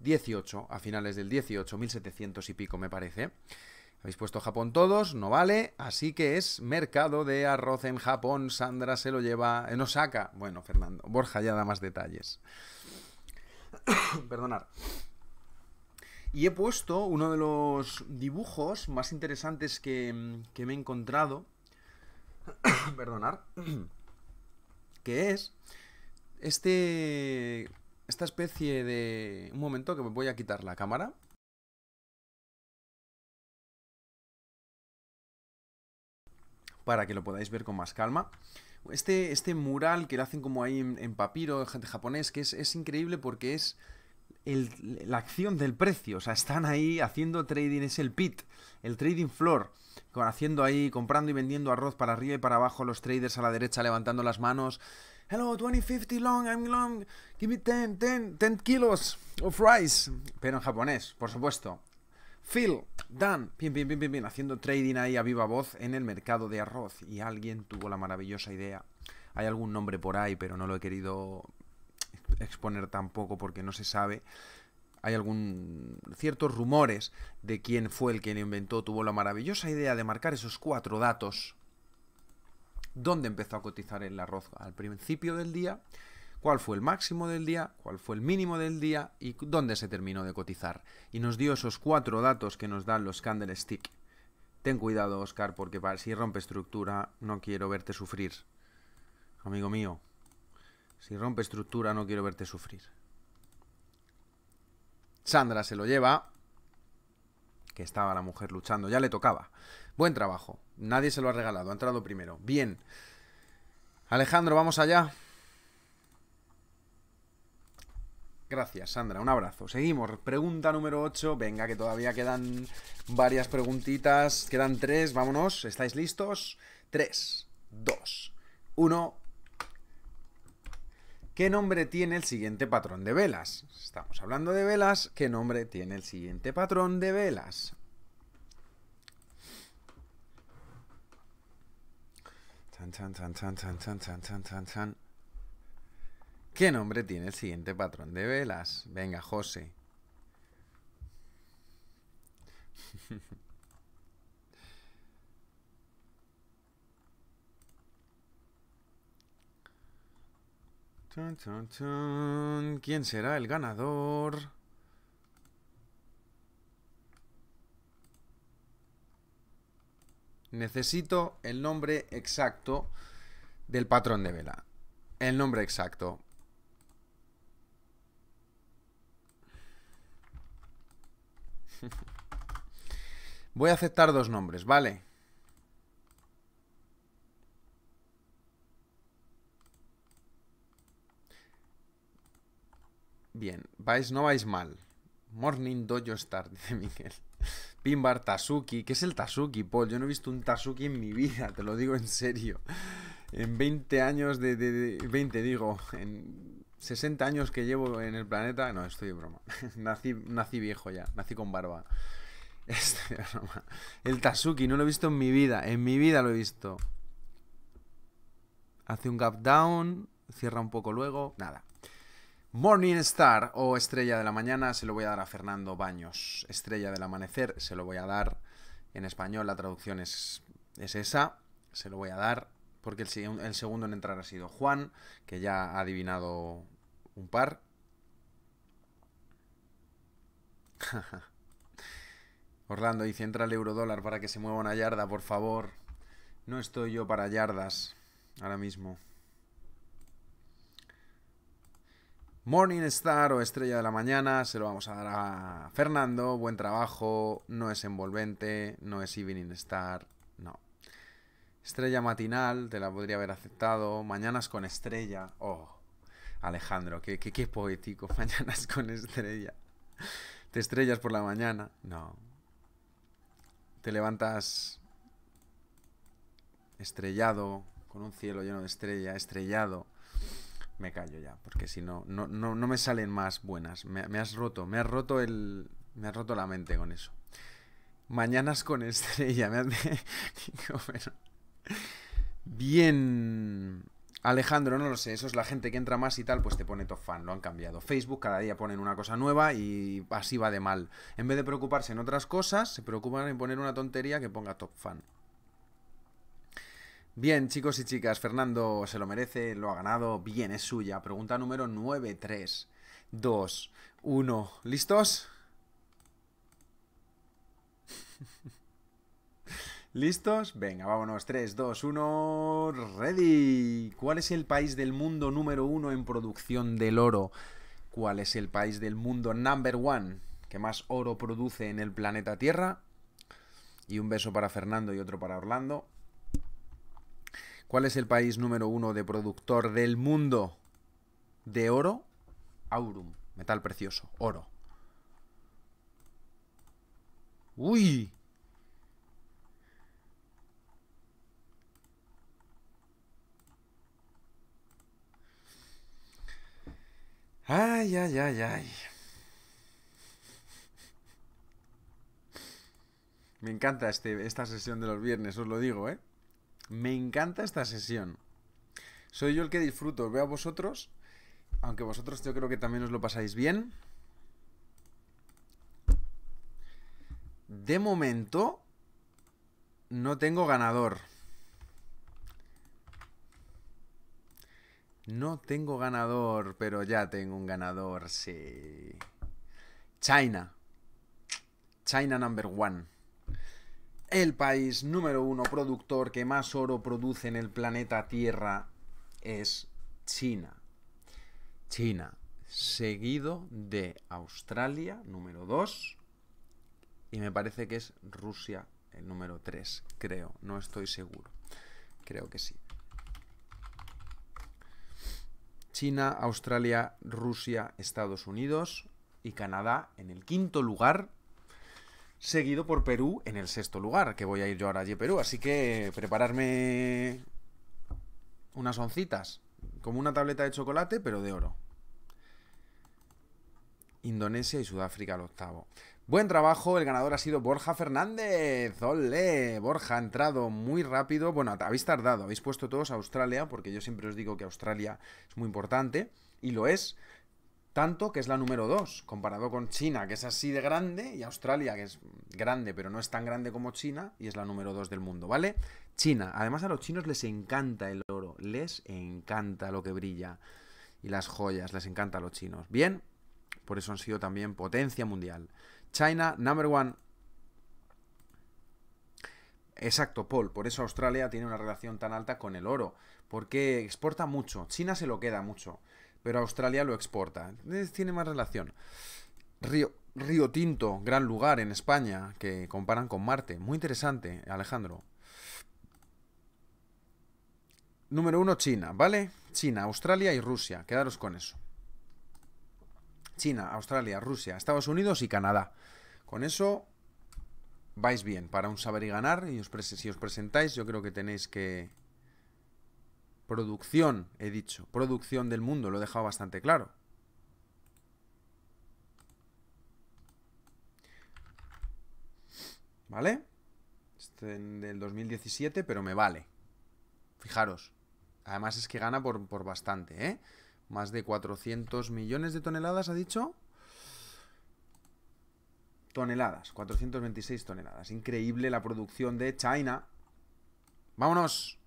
XVIII, a finales del XVIII, 1700 y pico me parece. Habéis puesto Japón todos, no vale, así que es mercado de arroz en Japón, Sandra se lo lleva en eh, Osaka. Bueno, Fernando, Borja ya da más detalles. Perdonar. Y he puesto uno de los dibujos más interesantes que, mm, que me he encontrado. Perdonar. que es este. Esta especie de. Un momento que me voy a quitar la cámara. Para que lo podáis ver con más calma. Este, este mural que lo hacen como ahí en, en papiro, gente japonés, que es, es increíble porque es. la acción del precio. O sea, están ahí haciendo trading, es el pit, el trading floor. haciendo ahí, comprando y vendiendo arroz para arriba y para abajo, los traders a la derecha levantando las manos hello, 2050 long, I'm long, give me 10, 10, 10 kilos of rice. Pero en japonés, por supuesto. Phil, Dan, pim, pim, pim, pim, haciendo trading ahí a viva voz en el mercado de arroz. Y alguien tuvo la maravillosa idea. Hay algún nombre por ahí, pero no lo he querido exponer tampoco porque no se sabe hay algún ciertos rumores de quién fue el que lo inventó, tuvo la maravillosa idea de marcar esos cuatro datos dónde empezó a cotizar el arroz al principio del día, cuál fue el máximo del día, cuál fue el mínimo del día y dónde se terminó de cotizar. Y nos dio esos cuatro datos que nos dan los candlestick. Ten cuidado, Oscar, porque para, si rompe estructura no quiero verte sufrir. Amigo mío, si rompe estructura no quiero verte sufrir. Sandra se lo lleva, que estaba la mujer luchando, ya le tocaba. Buen trabajo. Nadie se lo ha regalado. Ha entrado primero. Bien. Alejandro, vamos allá. Gracias, Sandra. Un abrazo. Seguimos. Pregunta número 8. Venga, que todavía quedan varias preguntitas. Quedan tres. Vámonos. ¿Estáis listos? Tres, dos, 1. ¿Qué nombre tiene el siguiente patrón de velas? Estamos hablando de velas. ¿Qué nombre tiene el siguiente patrón de velas? Tan, chan chan chan chan chan chan chan tan, ¿Qué nombre tiene el siguiente patrón de velas? Venga, José. chan chan chan ¿Quién será el ganador? Necesito el nombre exacto del patrón de vela. El nombre exacto. Voy a aceptar dos nombres, ¿vale? Bien, vais, no vais mal. Morning Dojo start, dice Miguel. Pimbar, Tasuki. ¿Qué es el Tasuki, Paul? Yo no he visto un Tasuki en mi vida, te lo digo en serio. En 20 años de... 20 digo, en 60 años que llevo en el planeta... No, estoy de broma. nací, nací viejo ya, nací con barba. de broma. El Tasuki, no lo he visto en mi vida, en mi vida lo he visto. Hace un gap down, cierra un poco luego, nada. Morning Star o Estrella de la Mañana se lo voy a dar a Fernando Baños. Estrella del Amanecer se lo voy a dar en español, la traducción es, es esa, se lo voy a dar porque el, segundo en entrar ha sido Juan, que ya ha adivinado un par. Orlando dice, entra el euro dólar para que se mueva una yarda, por favor. No estoy yo para yardas ahora mismo. Morning Star o Estrella de la Mañana se lo vamos a dar a Fernando. Buen trabajo, no es envolvente, no es Evening Star, no. Estrella Matinal, te la podría haber aceptado. Mañanas con Estrella, oh. Alejandro, qué, qué poético, mañanas con estrella. Te estrellas por la mañana, no. Te levantas estrellado, con un cielo lleno de estrella, estrellado me callo ya, porque si no, no, no, me salen más buenas. Me, has roto, me has roto el. Me has roto la mente con eso. Mañanas con estrella. Me has... Bien. Alejandro, no lo sé, eso es la gente que entra más y tal, pues te pone top fan, lo han cambiado. Facebook cada día ponen una cosa nueva y así va de mal. En vez de preocuparse en otras cosas, se preocupan en poner una tontería que ponga top fan. Bien, chicos y chicas, Fernando se lo merece, lo ha ganado, bien, es suya. Pregunta número 9, 3, 2, 1. ¿Listos? ¿Listos? Venga, vámonos. 3, 2, 1. Ready. ¿Cuál es el país del mundo número 1 en producción del oro? ¿Cuál es el país del mundo number 1 que más oro produce en el planeta Tierra? Y un beso para Fernando y otro para Orlando. ¿Cuál es el país número uno de productor del mundo de oro? Aurum, metal precioso, oro. ¡Uy! Ay, ay, ay, ay. Me encanta este, esta sesión de los viernes, os lo digo, ¿eh? Me encanta esta sesión. Soy yo el que disfruto, veo a vosotros, aunque vosotros yo creo que también os lo pasáis bien. De momento, no tengo ganador. No tengo ganador, pero ya tengo un ganador, sí. China. China number one. El país número uno productor que más oro produce en el planeta Tierra es China. China, seguido de Australia, número dos, y me parece que es Rusia el número tres, creo, no estoy seguro. Creo que sí. China, Australia, Rusia, Estados Unidos y Canadá en el quinto lugar seguido por Perú en el sexto lugar, que voy a ir yo ahora allí a Perú. Así que prepararme unas oncitas, como una tableta de chocolate, pero de oro. Indonesia y Sudáfrica al octavo. Buen trabajo, el ganador ha sido Borja Fernández. ¡Ole! Borja ha entrado muy rápido. Bueno, habéis tardado, habéis puesto todos a Australia, porque yo siempre os digo que Australia es muy importante, y lo es, tanto que es la número 2, comparado con China, que es así de grande, y Australia, que es grande, pero no es tan grande como China, y es la número 2 del mundo, ¿vale? China. Además a los chinos les encanta el oro, les encanta lo que brilla y las joyas, les encanta a los chinos. Bien, por eso han sido también potencia mundial. China, number one. Exacto, Paul. Por eso Australia tiene una relación tan alta con el oro. Porque exporta mucho. China se lo queda mucho pero Australia lo exporta. tiene más relación. Río, Río Tinto, gran lugar en España, que comparan con Marte. Muy interesante, Alejandro. Número uno, China, ¿vale? China, Australia y Rusia. Quedaros con eso. China, Australia, Rusia, Estados Unidos y Canadá. Con eso vais bien. Para un saber y ganar, y si os presentáis, yo creo que tenéis que, Producción, he dicho. Producción del mundo, lo he dejado bastante claro. ¿Vale? Este del 2017, pero me vale. Fijaros. Además es que gana por, por bastante, ¿eh? Más de 400 millones de toneladas, ha dicho. Toneladas, 426 toneladas. Increíble la producción de China. ¡Vámonos!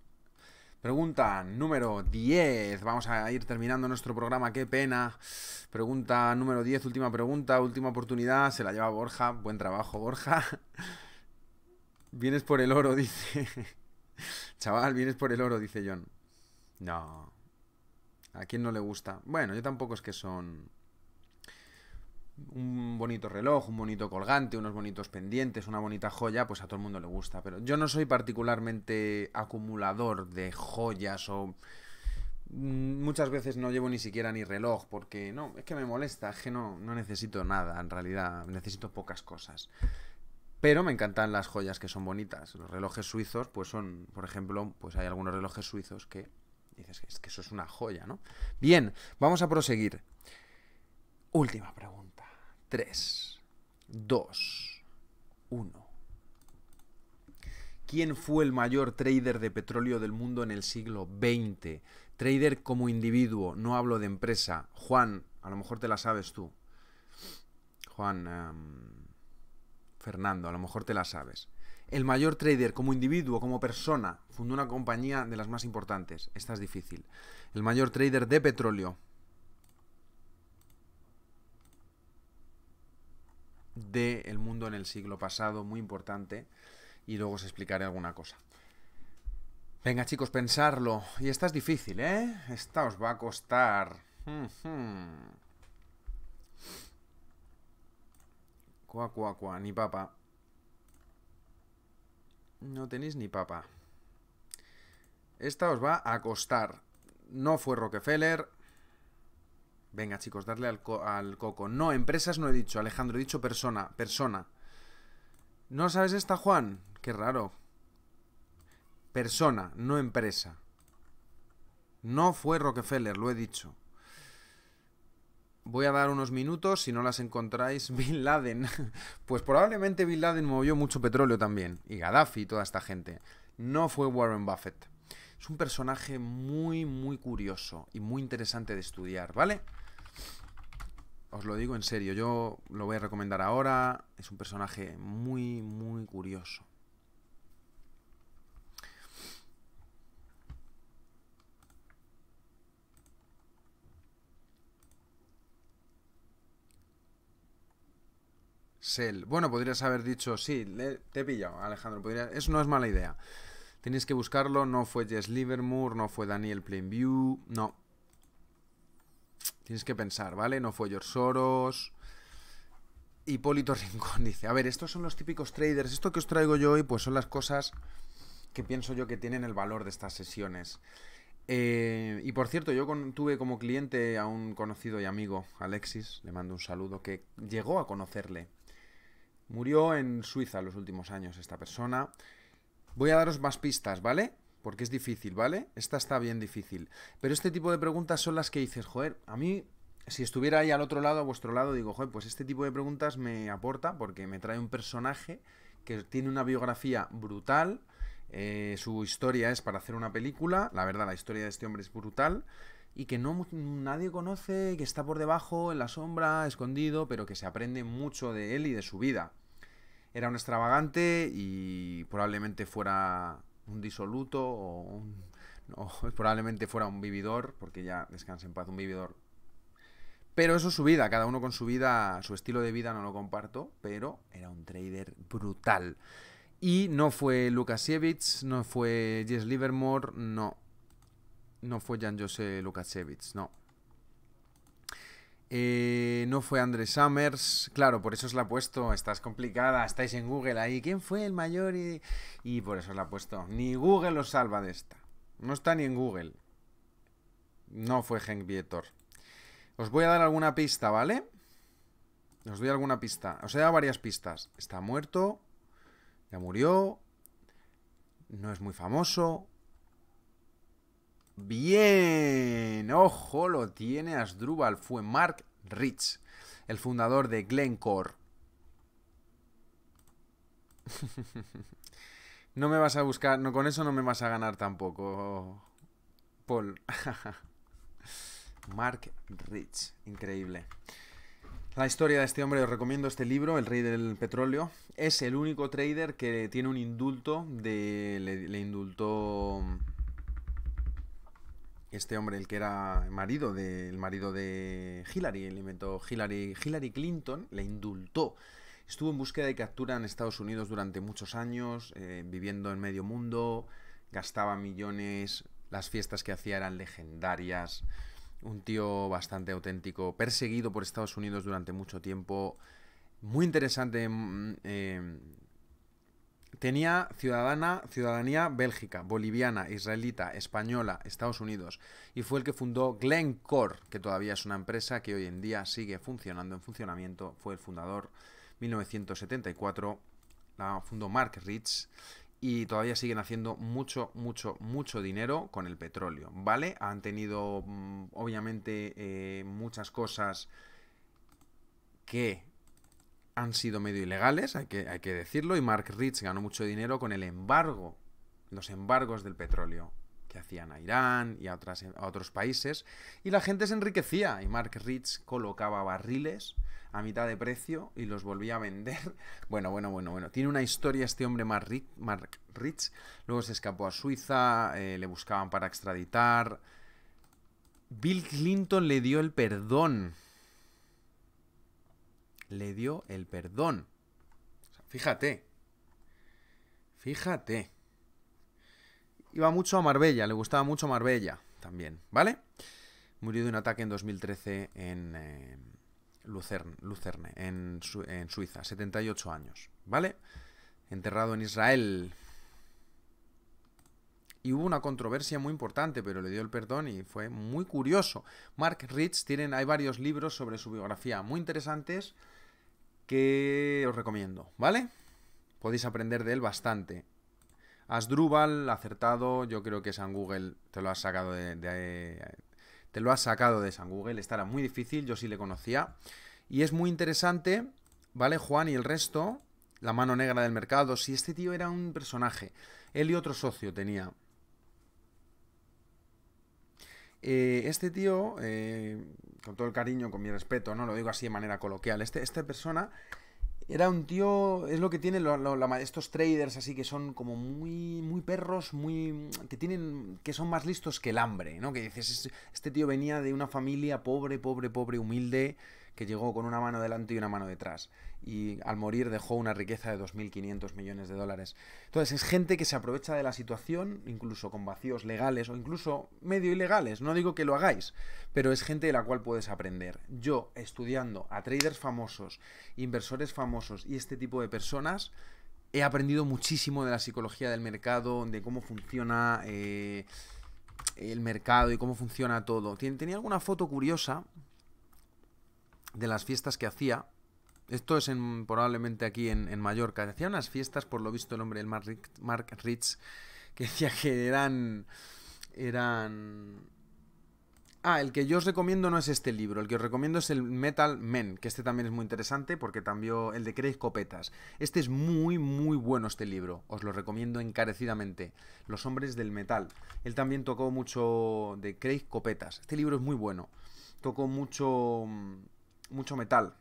Pregunta número 10. Vamos a ir terminando nuestro programa, qué pena. Pregunta número 10, última pregunta, última oportunidad. Se la lleva Borja. Buen trabajo, Borja. Vienes por el oro, dice. Chaval, vienes por el oro, dice John. No. ¿A quién no le gusta? Bueno, yo tampoco es que son un bonito reloj, un bonito colgante, unos bonitos pendientes, una bonita joya, pues a todo el mundo le gusta. Pero yo no soy particularmente acumulador de joyas o mm, muchas veces no llevo ni siquiera ni reloj porque no, es que me molesta, es que no, no necesito nada, en realidad necesito pocas cosas. Pero me encantan las joyas que son bonitas. Los relojes suizos, pues son, por ejemplo, pues hay algunos relojes suizos que dices que eso es una joya, ¿no? Bien, vamos a proseguir. Última pregunta. 3, 2, 1. ¿Quién fue el mayor trader de petróleo del mundo en el siglo XX? Trader como individuo, no hablo de empresa. Juan, a lo mejor te la sabes tú. Juan, em, Fernando, a lo mejor te la sabes. El mayor trader como individuo, como persona, fundó una compañía de las más importantes. Esta es difícil. El mayor trader de petróleo, de mundo en el siglo pasado, muy importante, y luego os explicaré alguna cosa. Venga chicos, pensarlo. Y esta es difícil, ¿eh? Esta os va a costar. Cuá, cuá, cuá, ni papa. No tenéis ni papa. Esta os va a costar. No fue Rockefeller, Venga, chicos, darle al, coco. No, empresas no he dicho, Alejandro, he dicho persona, persona. ¿No sabes esta, Juan? Qué raro. Persona, no empresa. No fue Rockefeller, lo he dicho. Voy a dar unos minutos, si no las encontráis, Bin Laden. Pues probablemente Bin Laden movió mucho petróleo también. Y Gaddafi y toda esta gente. No fue Warren Buffett. Es un personaje muy, muy curioso y muy interesante de estudiar, ¿vale? os lo digo en serio, yo lo voy a recomendar ahora. Es un personaje muy, muy curioso. Sel. Bueno, podrías haber dicho, sí, te he pillado, Alejandro. eso no es mala idea. Tenéis que buscarlo. No fue Jess Livermore, no fue Daniel Plainview. No, Tienes que pensar, ¿vale? No fue George Soros. Hipólito Rincón dice, a ver, estos son los típicos traders, esto que os traigo yo hoy, pues son las cosas que pienso yo que tienen el valor de estas sesiones. Eh, y por cierto, yo tuve como cliente a un conocido y amigo, Alexis, le mando un saludo, que llegó a conocerle. Murió en Suiza los últimos años esta persona. Voy a daros más pistas, ¿vale? porque es difícil, ¿vale? Esta está bien difícil. Pero este tipo de preguntas son las que dices, joder, a mí, si estuviera ahí al otro lado, a vuestro lado, digo, joder, pues este tipo de preguntas me aporta porque me trae un personaje que tiene una biografía brutal, eh, su historia es para hacer una película, la verdad, la historia de este hombre es brutal. Y que no nadie conoce, que está por debajo, en la sombra, escondido, pero que se aprende mucho de él y de su vida. Era un extravagante y probablemente fuera un disoluto o probablemente fuera un vividor, porque ya descanse en paz un vividor. Pero eso es su vida, cada uno con su vida, su estilo de vida no lo comparto, pero era un trader brutal. Y no fue Lukasiewicz, no fue Jess Livermore, no. No fue Jan Jose Lukasiewicz, no. Eh, no fue Andrés Summers, claro, por eso os la he puesto, estás complicada, estáis en Google ahí, ¿quién fue el mayor? Y, y por eso os la he puesto. Ni Google os salva de esta. No está ni en Google. No fue Henk Vietor. Os voy a dar alguna pista, ¿vale? Os doy alguna pista. Os he dado varias pistas. Está muerto, ya murió, no es muy famoso, Bien, ojo, lo tiene Asdrúbal, fue Mark Rich, el fundador de Glencore. no me vas a buscar, no, con eso no me vas a ganar tampoco, Paul. Mark Rich, increíble. La historia de este hombre, os recomiendo este libro, El Rey del Petróleo. Es el único trader que tiene un indulto de. le indultó este hombre, el que era marido de, marido de Hillary, el inventó Hillary, Clinton, le indultó. Estuvo en búsqueda de captura en Estados Unidos durante muchos años, eh, viviendo en medio mundo, gastaba millones, las fiestas que hacía eran legendarias, un tío bastante auténtico, perseguido por Estados Unidos durante mucho tiempo, muy interesante mm, eh, tenía ciudadana, ciudadanía bélgica, boliviana, israelita, española, Estados Unidos, y fue el que fundó Glencore, que todavía es una empresa que hoy en día sigue funcionando en funcionamiento, fue el fundador 1974, la fundó Mark Rich y todavía siguen haciendo mucho, mucho, mucho dinero con el petróleo, ¿vale? Han tenido mm, obviamente eh, muchas cosas que han sido medio ilegales, hay que, hay que decirlo, y Mark Rich ganó mucho dinero con el embargo, los embargos del petróleo que hacían a Irán y a, otros países, y la gente se enriquecía, y Mark Rich colocaba barriles a mitad de precio y los volvía a vender. Bueno, bueno, bueno, bueno. Tiene una historia este hombre Mark Rich, luego se escapó a Suiza, eh, le buscaban para extraditar. Bill Clinton le dio el perdón le dio el perdón. fíjate. Fíjate. Iba mucho a Marbella, le gustaba mucho Marbella también, ¿vale? Murió de un ataque en 2013 en eh, Lucerne, en, Suiza, 78 años, ¿vale? Enterrado en Israel. Y hubo una controversia muy importante, pero le dio el perdón y fue muy curioso. Mark Rich tienen, hay varios libros sobre su biografía muy interesantes que os recomiendo, ¿vale? Podéis aprender de él bastante. Asdrúbal, acertado, yo creo que San Google te lo ha sacado de, te lo has sacado de San Google, estará muy difícil, yo sí le conocía. Y es muy interesante, ¿vale? Juan y el resto, la mano negra del mercado, si este tío era un personaje, él y otro socio tenía. Eh, este tío, eh, con todo el cariño, con mi respeto, no lo digo así de manera coloquial, este, esta persona era un tío, es lo que tienen lo, estos traders así que son como muy, muy perros, muy que tienen, que son más listos que el hambre, ¿no? Que dices, este tío venía de una familia pobre, pobre, pobre, humilde, que llegó con una mano delante y una mano detrás. Y al morir dejó una riqueza de 2.500 millones de dólares. Entonces es gente que se aprovecha de la situación, incluso con vacíos legales o incluso medio ilegales. No digo que lo hagáis, pero es gente de la cual puedes aprender. Yo, estudiando a traders famosos, inversores famosos y este tipo de personas, he aprendido muchísimo de la psicología del mercado, de cómo funciona eh, el mercado y cómo funciona todo. Tenía alguna foto curiosa de las fiestas que hacía. Esto es en, probablemente aquí en, en, Mallorca. Hacía unas fiestas, por lo visto, el hombre, el Mark, Ritz, que decía que eran. Eran. Ah, el que yo os recomiendo no es este libro, el que os recomiendo es el Metal Men, que este también es muy interesante porque también el de Craig Copetas. Este es muy, muy bueno este libro, os lo recomiendo encarecidamente. Los hombres del metal. Él también tocó mucho de Craig Copetas. Este libro es muy bueno. Tocó mucho mm, mucho metal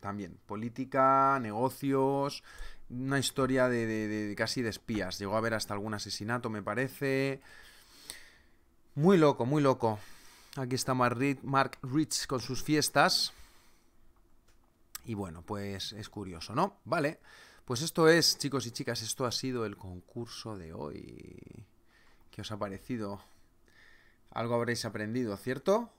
también. Política, negocios, una historia de, casi de espías. Llegó a haber hasta algún asesinato, me parece. Muy loco, muy loco. Aquí está Mark Rich con sus fiestas. Y bueno, pues es curioso, ¿no? Vale. Pues esto es, chicos y chicas, esto ha sido el concurso de hoy. ¿Qué os ha parecido? Algo habréis aprendido, ¿cierto?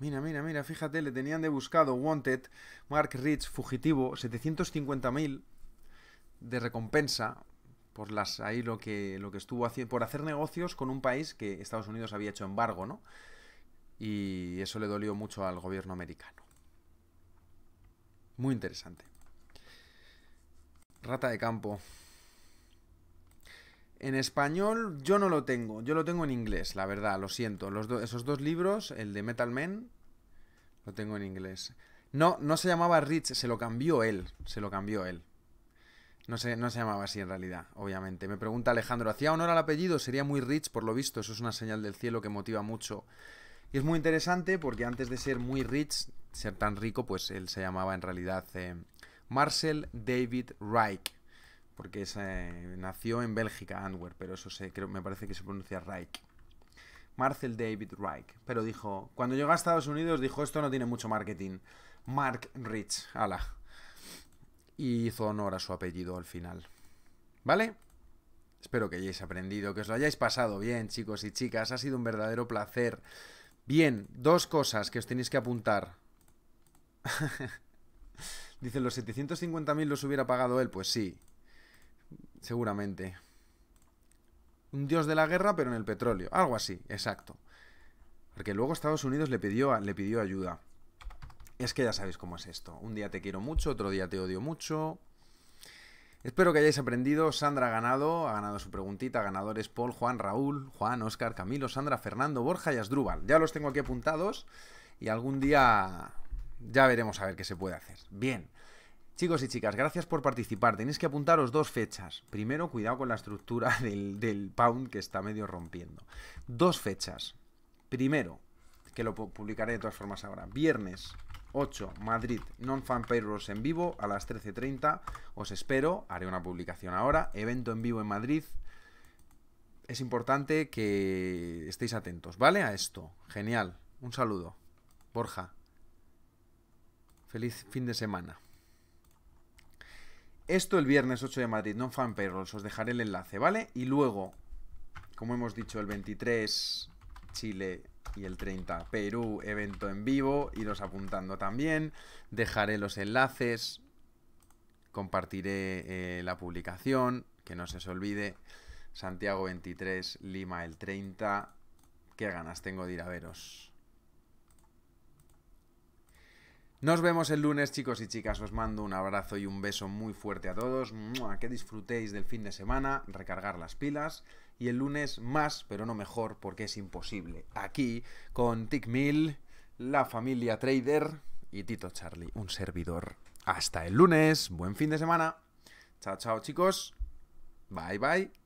Mira, mira, mira, fíjate, le tenían de buscado Wanted, Mark Rich, fugitivo, 750.000 de recompensa por las ahí lo que lo que estuvo haciendo por hacer negocios con un país que Estados Unidos había hecho embargo, ¿no? Y eso le dolió mucho al gobierno americano. Muy interesante. Rata de campo. En español yo no lo tengo, yo lo tengo en inglés, la verdad, lo siento. Los esos dos libros, el de Metal Men, lo tengo en inglés. No, no se llamaba Rich, se lo cambió él, se lo cambió él. No se, no se llamaba así en realidad, obviamente. Me pregunta Alejandro, ¿hacía honor al apellido? Sería muy Rich, por lo visto, eso es una señal del cielo que motiva mucho. Y es muy interesante porque antes de ser muy Rich, ser tan rico, pues él se llamaba en realidad eh, Marcel David Reich porque nació en Bélgica, Antwerp, pero eso se, creo, me parece que se pronuncia Reich. Marcel David Reich. Pero dijo, cuando llegó a Estados Unidos dijo, esto no tiene mucho marketing. Mark Rich, ala. Y hizo honor a su apellido al final. ¿Vale? Espero que hayáis aprendido, que os lo hayáis pasado bien, chicos y chicas. Ha sido un verdadero placer. Bien, dos cosas que os tenéis que apuntar. Dicen, los 750.000 los hubiera pagado él. Pues sí, Seguramente. Un dios de la guerra, pero en el petróleo. Algo así, exacto. Porque luego Estados Unidos le pidió, le pidió ayuda. Es que ya sabéis cómo es esto. Un día te quiero mucho, otro día te odio mucho. Espero que hayáis aprendido. Sandra ha ganado, ha ganado su preguntita. Ganadores Paul, Juan, Raúl, Juan, Oscar, Camilo, Sandra, Fernando, Borja y Asdrúbal. Ya los tengo aquí apuntados y algún día ya veremos a ver qué se puede hacer. Bien. Chicos y chicas, gracias por participar. Tenéis que apuntaros dos fechas. Primero, cuidado con la estructura del, pound que está medio rompiendo. Dos fechas. Primero, que lo publicaré de todas formas ahora. Viernes 8, Madrid, Non-Fan Payrolls en vivo a las 13.30. Os espero, haré una publicación ahora. Evento en vivo en Madrid. Es importante que estéis atentos, ¿vale? A esto. Genial. Un saludo. Borja. Feliz fin de semana. Esto el viernes 8 de Madrid, no fan payrolls, os dejaré el enlace, ¿vale? Y luego, como hemos dicho, el 23 Chile y el 30 Perú, evento en vivo, iros apuntando también, dejaré los enlaces, compartiré eh, la publicación, que no se os olvide, Santiago 23, Lima el 30, qué ganas tengo de ir a veros. Nos vemos el lunes, chicos y chicas. Os mando un abrazo y un beso muy fuerte a todos. A Que disfrutéis del fin de semana, recargar las pilas. Y el lunes más, pero no mejor, porque es imposible. Aquí, con Mill, la familia Trader y Tito Charlie, un servidor. Hasta el lunes. Buen fin de semana. Chao, chao, chicos. Bye, bye.